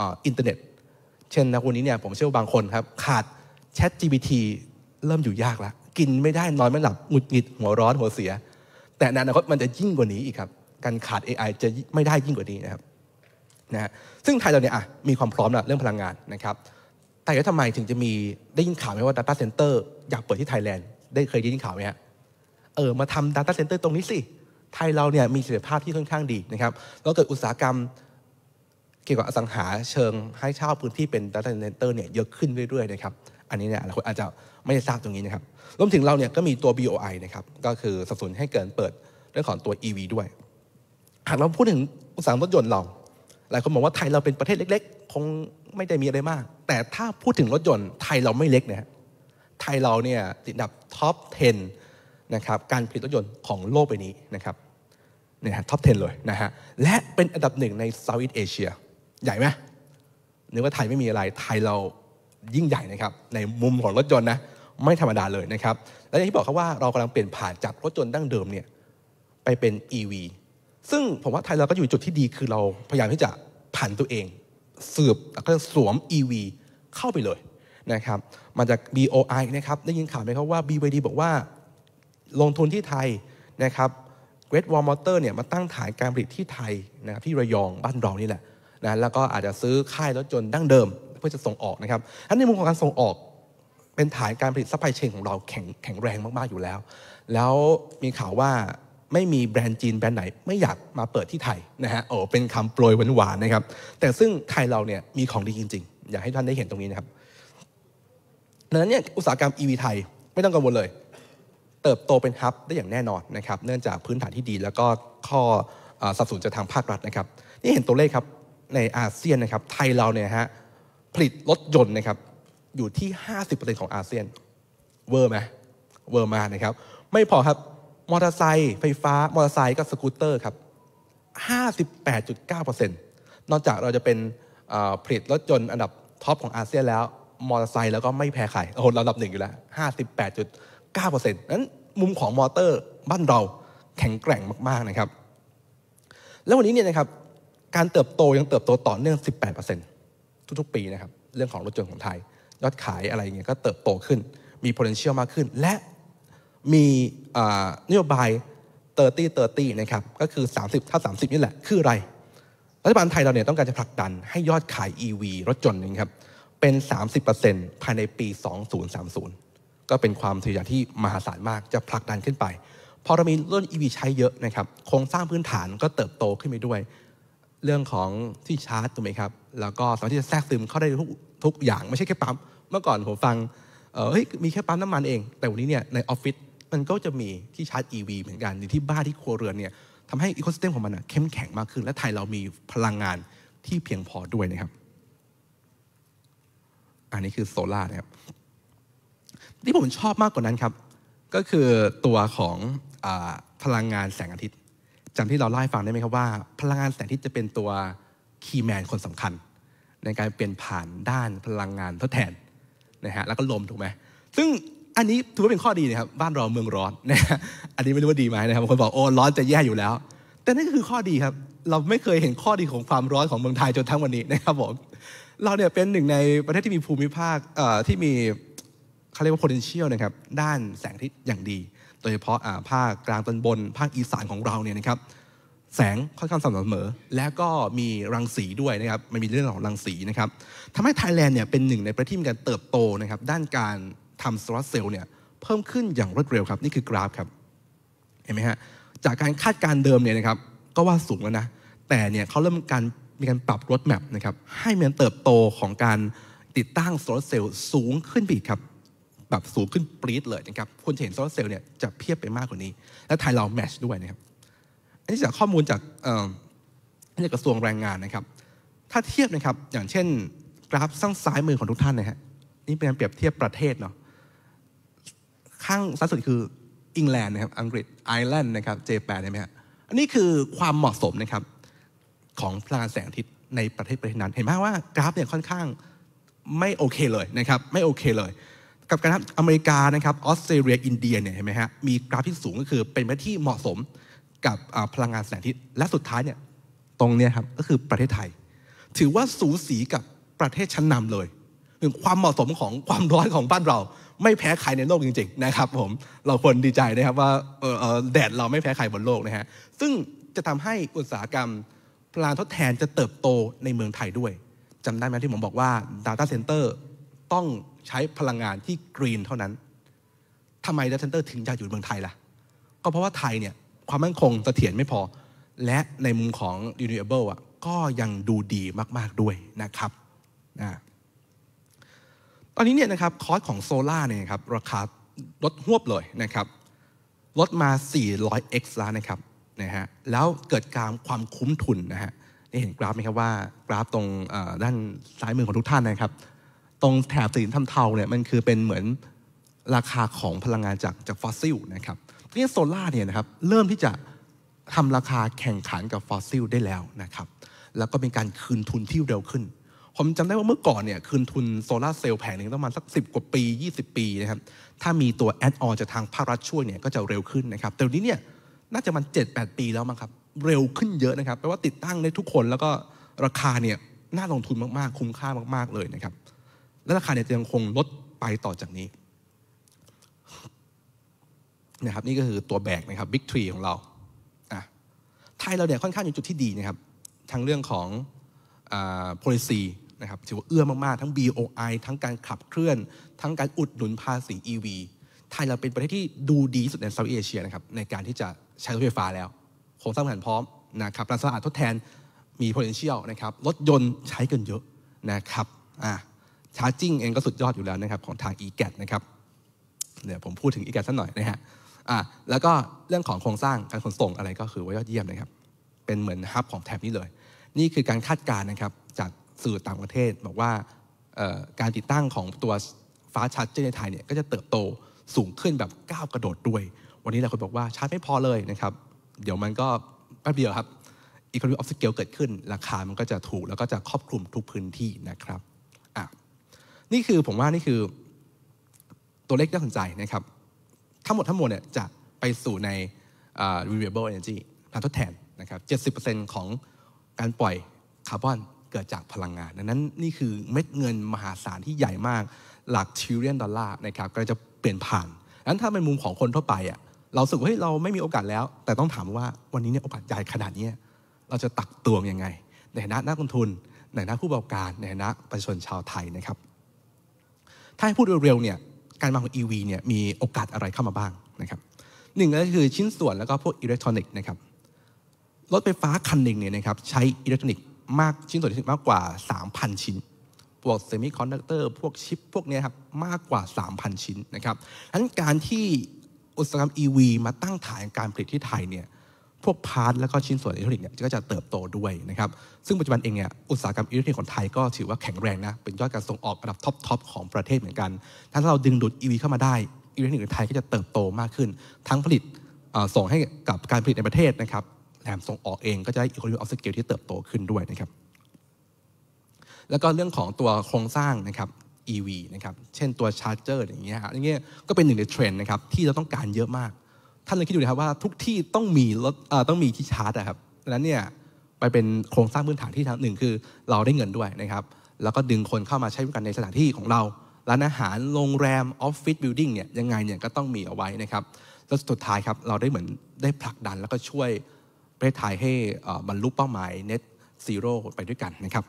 อินเทอร์เน็ต เช่นนะวันนี้เนี่ยผมเชื่อว่าบางคนครับขาด Chat GPT เริ่มอยู่ยากแล้วกินไม่ได้นอนไม่หลับหงุดหงิดหัวร้อนหัวเสีย แต่นั้นนะครับมันจะยิ่งกว่านี้อีกครับการขาด AI จะไม่ได้ยิ่งกว่านี้นะครับนะซึ่งไทยเราเนี่ยอ่ะมีความพร้อมนะเรื่องพลังงานนะครับ แต่แล้วทำไมถึงจะมีได้ยินข่าวไหมว่า Data Center อยากเปิดที่ไทยแลนด์ได้เคยได้ยินข่าวไหมฮะเออ มาทำ Data Center ตรงนี้สิ ไทยเราเนี่ยมีศักยภาพที่ค่อนข้างดีนะครับ แล้วเกิดอุตสาหกรรมเกี่ยวกับอสังหาเชิงให้เช่าพื้นที่เป็น Data Center เนี่ยเยอะขึ้นเรื่อยๆนะครับ อันนี้เนี่ยหลายคนอาจจะไม่ได้ทราบตรงนี้นะครับ รวมถึงเราเนี่ยก็มีตัว BOI นะครับ ก็คือสับสนให้เกินเปิดเรื่องของตัว EV ด้วยหากเราพูดถึงอุตสาหกรรมรถยนต์เรา หลายคนบอกว่าไทยเราเป็นประเทศเล็กๆ คงไม่ได้มีอะไรมาก แต่ถ้าพูดถึงรถยนต์ไทยเราไม่เล็กนะไทยเราเนี่ยติดดับท็อป 10 นะครับการผลิตรถยนต์ของโลกใบนี้นะครับเนี่ยท็อป 10 เลยนะฮะ และเป็นอันดับหนึ่งในเซาท์อีสเอเชีย ใหญ่ไหมนึกว่าไทยไม่มีอะไร ไทยเรายิ่งใหญ่นะครับในมุมของรถยนต์นะ ไม่ธรรมดาเลยนะครับ และที่บอกครับว่าเรากำลังเปลี่ยนผ่านจากรถยนต์ดั้งเดิมเนี่ยไปเป็น EV ซึ่งผมว่าไทยเราก็อยู่จุดที่ดีคือเราพยายามที่จะผันตัวเองสืบแล้วก็สวม EV เข้าไปเลยนะครับมาจาก BOI นะครับได้ยินข่าวไหมครับว่า BYD บอกว่าลงทุนที่ไทยนะครับเ r e a วอลมอเตอร์เนี่ยมาตั้งฐานการผลิตที่ไทยนะครับที่ระยองบ้านเรานี่แหละนะแล้วก็อาจจะซื้อค่ายรถจนดั้งเดิม เพื่อจะส่งออกนะครับอันในมุมของการส่งออก เป็นฐานการผลิตซัพพลายเชนของเราแข็งแข็งแรงมาก ๆ อยู่แล้ว แล้วมีข่าวว่าไม่มีแบรนด์จีนแบรนด์ไหน ไม่อยากมาเปิดที่ไทยนะฮะโอ้เป็นคำโปรยหวานๆนะครับ แต่ซึ่งไทยเราเนี่ยมีของดีจริง ๆ อยากให้ท่านได้เห็นตรงนี้นะครับดังนั้นเนี่ยอุตสาหกรรม EV ไทยไม่ต้องกังวลเลย เติบโตเป็นฮับได้อย่างแน่นอนนะครับ เนื่องจากพื้นฐานที่ดี แล้วก็ข้อสับสนจากทางภาครัฐนะครับ นี่เห็นตัวเลขครับ ในอาเซียนนะครับ ไทยเราเนี่ยฮะผลิตรถยนต์นะครับ อยู่ที่50%ของอาเซียน เวอร์ไหมเวอร์มากนะครับ ไม่พอครับมอเตอร์ไซค์ไฟฟ้ามอเตอร์ไซค์กับสกูตเตอร์ครับ 58.9%นอกจากเราจะเป็นผลิตรถยนต์อันดับท็อปของอาเซียนแล้วมอเตอร์ไซค์แล้วก็ไม่แพ้ใครโอ้โหเราอันดับหนึ่งอยู่แล้ว 58.9%นั้นมุมของมอเตอร์บ้านเราแข็งแกร่งมากๆนะครับ แล้ววันนี้เนี่ยนะครับ การเติบโตยังเติบโตต่อเนื่อง 18%ทุกๆปีนะครับ เรื่องของรถยนต์ของไทยยอดขายอะไรเงี้ยก็เติบโตขึ้นมี potential มากขึ้นและมีนโยบาย 30 30 นะครับ ก็คือ 30ถ้า30 นี่แหละ คืออะไร รัฐบาลไทยเราเนี่ยต้องการจะผลักดันให้ยอดขาย EV รถยนต์นะครับ เป็น 30%ภายในปี 2030 ก็เป็นความทะยานที่มหาศาลมากจะผลักดันขึ้นไปพอเรามีรุ่น EV ใช้เยอะนะครับโครงสร้างพื้นฐานก็เติบโตขึ้นไปด้วยเรื่องของที่ชาร์จถูกไหมครับแล้วก็สามารถที่จะแทรกซึมเข้าได้ทุกทุกอย่างไม่ใช่แค่ปั๊มเมื่อก่อนผมฟังเออมีแค่ปั๊มน้ำมันเองแต่วันนี้เนี่ยในออฟฟิศมันก็จะมีที่ชาร์จ EV เหมือนกันในที่บ้านที่ครัวเรือนเนี่ยทำให้อีโคสเต็มของมันเข้มแข็งมากขึ้น และไทยเรามีพลังงานที่เพียงพอด้วยนะครับ อันนี้คือโซลาร์นะครับ ที่ผมชอบมากกว่านั้นครับ ก็คือตัวของอพลังงานแสงอาทิตย์จำที่เราไล่ฟังได้ไหมครับว่าพลังงานแสงอาทิตย์จะเป็นตัวคีย์แมนคนสำคัญในการเปลี่ยนผ่านด้านพลังงานทดแทนนะฮะแล้วก็ลมถูกไหมซึ่งอันนี้ถือว่าเป็นข้อดีนะครับ บ้านเราเมืองร้อนนะอันนี้ไม่รู้ว่าดีไหมนะครับบางคนบอกโอ้ร้อนจะแย่อยู่แล้ว แต่นั่นก็คือข้อดีครับเราไม่เคยเห็นข้อดีของความร้อนของเมืองไทยจนทั้งวันนี้นะครับผมเราเนี่ยเป็นหนึ่งในประเทศที่มีภูมิภาคที่มีเขาเรียกว่า potential นะครับด้านแสงอาทิตย์อย่างดี โดยเฉพาะภาคกลางตอนบน ภาคอีสานของเราเนี่ยนะครับแสงค่อนข้างสม่ำเสมอ และก็มีรังสีด้วยนะครับมันมีเรื่องของรังสีนะครับทำให้ไทยแลนด์เนี่ยเป็นหนึ่งในประเทศที่มีการเติบโตนะครับด้านการทำโซลาอตเซลล์เนี่ยเพิ่มขึ้นอย่างรวดเร็วครับ นี่คือกราฟครับ เห็นไหมฮะ จากการคาดการเดิมเนี่ยนะครับก็ว่าสูงแล้วนะ แต่เนี่ยเขาเริ่มการมีการปรับรถแมพนะครับให้มันเติบโตของการติดตั้งโซลาร์เซลล์สูงขึ้นไปอีกครับแบบสูงขึ้นปรี๊ดเลยนะครับ คุณจะเห็นโซลาร์เซลล์เนี่ยจะเพียบไปมากกว่านี้ และไทยเราแมชด้วยนะครับ อันนี้จากข้อมูลจากจากกระทรวงแรงงานนะครับ ถ้าเทียบนะครับอย่างเช่นกราฟซ้างซ้ายมือของทุกท่านนะฮะนี่เป็นการเปรียบเทียบประเทศเนาะข้างั้นสุดคือ อังกฤษนะครับอังกฤษไอร์แลนด์นะครับเจแปนใช่ไหมฮะอันนี้คือความเหมาะสมนะครับ ของพลังแสงอาทิตย์ในประเทศประเทศนั้น เห็นไหมว่ากราฟเนี่ยค่อนข้างไม่โอเคเลยนะครับ ไม่โอเคเลย กับการอเมริกานะครับออสเตรเลียอินเดียเนี่ยเห็นไหมฮะมีกราฟที่สูงก็คือ เป็นประเทศที่เหมาะสมกับพลังงานแสงอาทิตย์และสุดท้ายเนี่ยตรงเนี้ยครับ ก็คือประเทศไทย ถือว่าสูสีกับประเทศชั้นนำเลยถึงความเหมาะสมของความร้อนของบ้านเราไม่แพ้ใครในโลกจริงๆนะครับผมเราควรดีใจนะครับว่าแดดเราไม่แพ้ใครบนโลกนะฮะซึ่งจะทำให้อุตสาหกรรมพลังทดแทนจะเติบโตในเมืองไทยด้วย จำได้ไหมที่ผมบอกว่า Data Center ต้องใช้พลังงานที่กรีนเท่านั้น ทำไม Data Center ถึงอยากอยู่เมืองไทยล่ะ ก็เพราะว่าไทยเนี่ยความมั่นคงเสถียรไม่พอ และในมุมของ renewable อ่ะก็ยังดูดีมาก ๆด้วยนะครับนะตอนนี้เนี่ยนะครับคอสของโซล่าเนี่ยครับราคาลดหวบเลยนะครับลดมา 400x ล้านะครับนะฮะแล้วเกิดการความคุ้มทุนนะฮะนี่เห็นกราฟไหมครับ ว่ากราฟตรงด้านซ้ายมือของทุกท่านนะครับตรงแถบสีน้ำเทาเนี่ยมันคือเป็นเหมือนราคาของพลังงานจากจากฟอสซิลนะครับทีนี้โซล่าเนี่ยนะครับเริ่มที่จะทำราคาแข่งขันกับฟอสซิลได้แล้วนะครับแล้วก็เป็นการคืนทุนที่เร็วขึ้นผมจำได้ว่าเมื่อก่อนเนี่ยคืนทุนโซลาเซลล์แผงหนึ่งต้องมาสัก10กว่าปี 20 ปีนะครับ ถ้ามีตัวแอดออนจากทางภาครัฐช่วยเนี่ยก็จะเร็วขึ้นนะครับแต่วันนี้เนี่ยน่าจะมัน7-8 ปีแล้วมั้งครับ เร็วขึ้นเยอะนะครับแปลว่าติดตั้งได้ทุกคนแล้วก็ราคาเนี่ยน่าลงทุนมากๆ คุ้มค่ามาก ๆเลยนะครับ และราคาเนี่ยจะยังคงลดไปต่อจากนี้นะครับนี่ก็คือตัวแบกนะครับบิ๊กทรีของเราอ่ะไทยเราเนี่ยค่อนข้างอยู่จุดที่ดีนะครับทั้งเรื่องของอ่า policy นะครับถือว่าเอื้อมาก ๆ ทั้ง BOI ทั้งการขับเคลื่อน ทั้งการอุดหนุนภาษี EV ไทยเราเป็นประเทศที่ดูดีสุดในเซาท์เอเชียนะครับ ในการที่จะใช้รถไฟฟ้าแล้ว โครงสร้างพื้นพร้อมนะครับพลังสะอาดทดแทน มี potential นะครับ รถยนต์ใช้กันเยอะนะครับอ่าชาร์จิ่งเองก็สุดยอดอยู่แล้วนะครับ ของทาง e g a t นะครับ เดี๋ยวผมพูดถึง e g a t สักหน่อยนะฮะอ่าแล้วก็เรื่องของโครงสร้างการขนส่งอะไรก็คือว่ายอดเยี่ยมนะครับ เป็นเหมือนฮับของแถบนี้เลย นี่คือการคาดการณ์นะครับสื่อต่างประเทศบอกว่าการติดตั้งของตัวฟ้าชาร์จในไทยเนี่ย ก็จะเติบโตสูงขึ้นแบบก้าวกระโดดด้วย วันนี้หลายคนบอกว่าชาร์จไม่พอเลยนะครับ เดี๋ยวมันก็แป๊บเดียวครับอีกค o n o m ออฟสเกลเกิดขึ้น ราคามันก็จะถูกแล้วก็จะครอบคลุมทุกพื้นที่นะครับ อ่ะนี่คือ ผมว่านี่คือตัวเลขน่าสนใจนะครับ ทั้งหมดทั้งมวลเนี่ยจะไปสู่ใน renewable energy การงทดแทนนะครับ70%ของการปล่อยคาร์บอนเกิดจากพลังงานดังนั้นนี่คือเม็ดเงินมหาศาลที่ใหญ่มาก หลักทริลเลียนดอลลาร์นะครับ ก็จะเปลี่ยนผ่านดังนั้นถ้าเป็นมุมของคนทั่วไปอ่ะ เราสึกว่าเฮ้ยเราไม่มีโอกาสแล้ว แต่ต้องถามว่าวันนี้เนี่ยโอกาสใหญ่ขนาดนี้เราจะตักตวงยังไง ในฐานะนักลงทุน ในฐานะผู้ประกอบการ ในฐานะประชาชนชาวไทยนะครับ ถ้าให้พูดเร็วๆเนี่ย การมาของ EV เนี่ย มีโอกาสอะไรเข้ามาบ้างนะครับหนึ่งก็คือชิ้นส่วนแล้วก็พวกอิเล็กทรอนิกส์นะครับ รถไฟฟ้าคันหนึ่งเนี่ยนะครับใช้อิเล็กทรอนิกส์มากชิ้นส่วนที่มากกว่า 3,000 ชิ้น พวกเซมิคอนดักเตอร์ พวกชิปพวกนี้ครับมากกว่า 3,000 ชิ้นนะครับงนั้นการที่อุตสาหกรรม EV มาตั้งฐานการผลิตที่ไทยเนี่ย พวกพาร์ทและก็ชิ้นส่วนอิเล็กทรอนิกส์เนี่ยก็จะเติบโตด้วยนะครับ ซึ่งปัจจุบันเองเนี่ยอุตสาหกรรมอิเล็กทรอนิกส์ของไทย ก็ถือว่าแข็งแรงนะ เป็นยอดการส่งออกระดับท็อปๆของประเทศเหมือนกัน ถ้าเราดึงดูด EV เข้ามาได้ อิเล็กทรอนิกส์ไทยก็จะเติบโตมากขึ้น ทั้งผลิตส่งให้กับการผลิตในประเทศนะครับแถมส่งออกเองก็จะได้ economy of scale ที่เติบโตขึ้นด้วยนะครับ แล้วก็เรื่องของตัวโครงสร้างนะครับ EV นะครับ เช่นตัวชาร์จเจอร์อย่างเงี้ย อย่างเงี้ยก็เป็นหนึ่งในเทรนด์นะครับที่เราต้องการเยอะมาก ท่านลองคิดดูนะครับว่าทุกที่ต้องมีรถต้องมีที่ชาร์จนะครับดังนั้นเนี่ยไปเป็นโครงสร้างพื้นฐานที่ทางหนึ่งคือเราได้เงินด้วยนะครับ แล้วก็ดึงคนเข้ามาใช้บริการในสถานที่ของเรา ร้านอาหาร โรงแรม ออฟฟิศบิลดิ่งเนี่ยยังไงเนี่ยก็ต้องมีเอาไว้นะครับ แล้วสุดท้ายครับเราได้เหมือนได้ผลักดันแล้วก็ช่วยประเทศไทยให้บรรลุเป้าหมาย net zero ไปด้วยกันนะครับ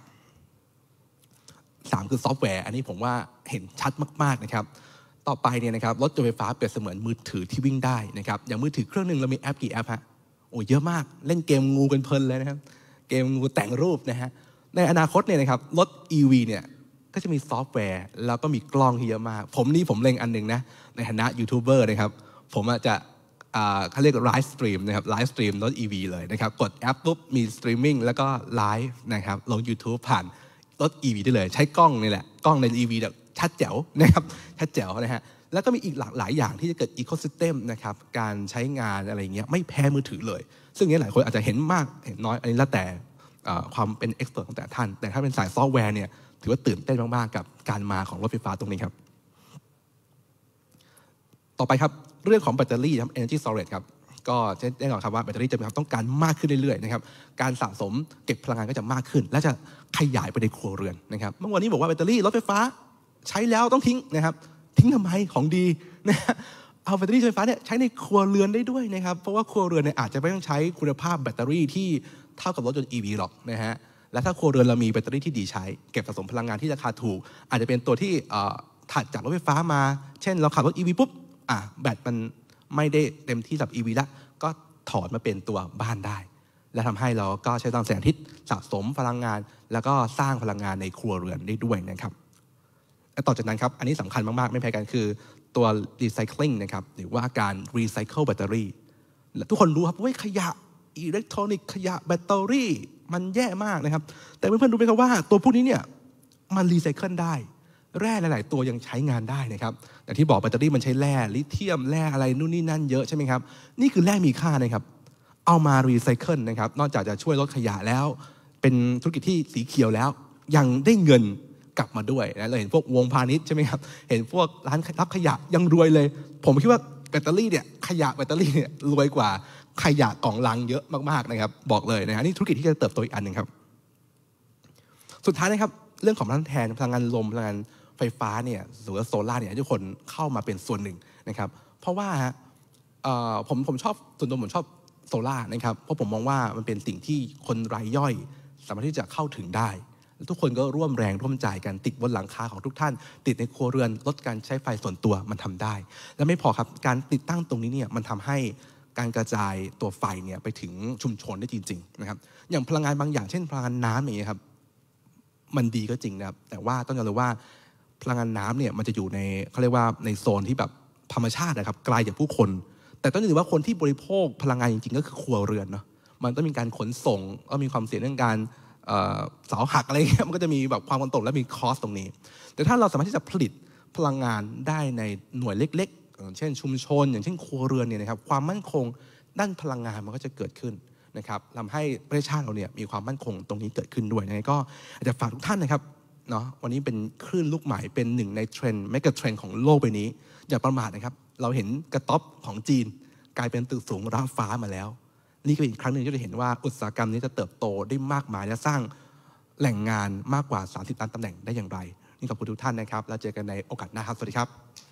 สามคือซอฟต์แวร์ อันนี้ผมว่าเห็นชัดมาก ๆนะครับ ต่อไปเนี่ยนะครับรถยนไฟฟ้าเปรียบเสมือนมือถือที่วิ่งได้นะครับอย่างมือถือเครื่องหนึ่งเรามีแอปกี่แอปฮะโอ้เยอะมาก เล่นเกมงูกันเพลินเลยนะครับ เกมงูแต่งรูปนะฮะในอนาคตเนี่ยนะครับ รถ e ีเนี่ย ก็จะมีซอฟต์แวร์แล้วก็มีกล้องเยอะมากผมนี่ผมเล็งอันหนึ่งนะในฐานะยูทูบเบอร์นะครับผมจะเขาเรียกไลฟ์สตรีมนะครับไลฟ์สตรีมรถ EV เลยนะครับ กดแอปปุ๊บมีสตรีมมิ่งแล้วก็ไลฟ์นะครับ ลง YouTube ผ่านรถ EV ได้เลย ใช้กล้องนี่แหละกล้องใน EV แบบชัดแจ๋วนะครับ ชัดแจ๋วนะฮะแล้วก็มีอีกหลากหลายอย่างที่จะเกิดอีโคซิสเต็มนะครับ การใช้งานอะไรเงี้ยไม่แพ้มือถือเลย ซึ่งนี้หลายคนอาจจะเห็นมากเห็นน้อยอันนี้แล้วแต่ความเป็นเอ็กซ์เพรสของแต่ท่าน แต่ถ้าเป็นสายซอฟต์แวร์เนี่ยถือว่าตื่นเต้นมากๆกับการมาของรถไฟฟ้าตรงนี้ครับ ต่อไปครับเรื่องของแบตเตอรี่ครับ energy storage ครับก็แน่นอนครับว่าแบตเตอรี่จะมีความต้องการมากขึ้นเรื่อยๆนะครับการสะสมเก็บพลังงานก็จะมากขึ้น และจะขยายไปในครัวเรือนนะครับเมื่อวานนี้บอกว่า แบตเตอรี่รถไฟฟ้าใช้แล้วต้องทิ้งนะครับทิ้งทำไมของดีนะเอาแบตเตอรี่ไฟฟ้าเนี่ยใช้ในครัวเรือนได้ด้วยนะครับเพราะว่าครัวเรือนเนี่ยอาจจะไม่ต้องใช้คุณภาพแบตเตอรี่ที่เท่ากับรถยนต์ EV หรอกนะฮะและถ้าครัวเรือนเรามีแบตเตอรี่ที่ดีใช้ เก็บสะสมพลังงานที่ราคาถูก อาจจะเป็นตัวที่ถัดจากรถไฟฟ้ามา เช่น เราขับรถ EV ปุ๊บ่ะแบตมันไม่ได้เต็มที่สำหรับ EV ละ ก็ถอดมาเป็นตัวบ้านได้ และทำให้เราก็ใช้ตังแสงอาทิตย์สะสมพลังงาน แล้วก็สร้างพลังงานในครัวเรือนได้ด้วยนะครับ และต่อจากนั้นครับ อันนี้สำคัญมากๆไม่แพ้กันคือตัวรีไซเคิลนะครับ หรือว่าการรีไซเคิลแบตเตอรี่ทุกคนรู้ครับว่าขยะอิเล็กทรอนิกส์ขยะแบตเตอรี่มันแย่มากนะครับ แต่เพื่อนๆรู้ไหมครับว่าตัวพวกนี้เนี่ยมันรีไซเคิลได้แร่หลายๆตัวยังใช้งานได้นะครับแต่ที่บอกแบตเตอรี่มันใช้แร่ลิเทียมแร่อะไรนู่นนี่นั่นเยอะใช่ไหมครับนี่คือแร่มีค่านะครับ เอามารีไซเคิลนะครับ นอกจากจะช่วยลดขยะแล้ว เป็นธุรกิจที่สีเขียวแล้วยังได้เงินกลับมาด้วยนะเราเห็นพวกวงพาณิชย์ใช่ไหมครับเห็นพวกร้านรับขยะยังรวยเลย ผมคิดว่าแบตเตอรี่เนี่ย ขยะแบตเตอรี่เนี่ยรวยกว่าขยะกล่องลังเยอะมากๆนะครับ บอกเลยนะฮะนี่ธุรกิจที่จะเติบโตอีกอันหนึ่งครับ สุดท้ายนะครับเรื่องของพลังแทนพลังงานลมพลังงานไฟฟ้าเนี่ยหรือโซลา่าเนี่ยทุกคนเข้ามาเป็นส่วนหนึ่งนะครับ เพราะว่าผมผมชอบส่วนตัวผมชอบโซลา่านะครับ เพราะผมมองว่ามันเป็นสิ่งที่คนรายย่อยสามารถที่จะเข้าถึงได้ทุกคนก็ร่วมแรงร่วมใจกันติดบนหลังคาของทุกท่าน ติดในครัวเรือนลดการใช้ไฟส่วนตัวมันทำได้ และไม่พอครับการติดตั้งตรงนี้เนี่ยมันทำให้การกระจายตัวไฟเนี่ยไปถึงชุมชนได้จริงๆนะครับอย่างพลังงานบางอย่างเช่นพลังงานน้ำอย่างเงี้ยครับมันดีก็จริงนะครับแต่ว่าต้องยอมรับว่าพลังงานน้ำเนี่ยมันจะอยู่ในเขาเรียกว่าในโซนที่แบบธรรมชาตินะครับไกลจากผู้คน แต่ต้องยอมรับว่าคนที่บริโภคพลังงานจริงๆก็คือครัวเรือนเนาะมันต้องมีการขนส่งต้องมีความเสี่ยงเรื่องการเสาหักอะไรเงี้ยมันก็จะมีแบบความกังตกและมีคอสตรงนี้ แต่ถ้าเราสามารถที่จะผลิตพลังงานได้ในหน่วยเล็กๆเช่นชุมชน อย่างเช่นครัวเรือนเนี่ยนะครับความมั่นคงด้านพลังงานมันก็จะเกิดขึ้นนะครับทำให้ประเทศชาติเราเนี่ยมีความมั่นคงตรงนี้เกิดขึ้นด้วยนะก็อาจจะฝากทุกท่านนะครับเนาะวันนี้เป็นคลื่นลูกใหม่เป็นหนึ่งในเทรนด์แมกะเทรนด์ของโลกใบนี้ อย่าประมาทนะครับ เราเห็นกระต๊อบของจีนกลายเป็นตึกสูงระฟ้ามาแล้ว นี่ก็เป็นอีกครั้งหนึ่งที่จะเห็นว่าอุตสาหกรรมนี้จะเติบโตได้มากมาย และสร้างแหล่งงานมากกว่า30ล้านตำแหน่งได้อย่างไรนี่ขอบคุณทุกท่านนะครับ แล้วเจอกันในโอกาสหน้าครับสวัสดีครับ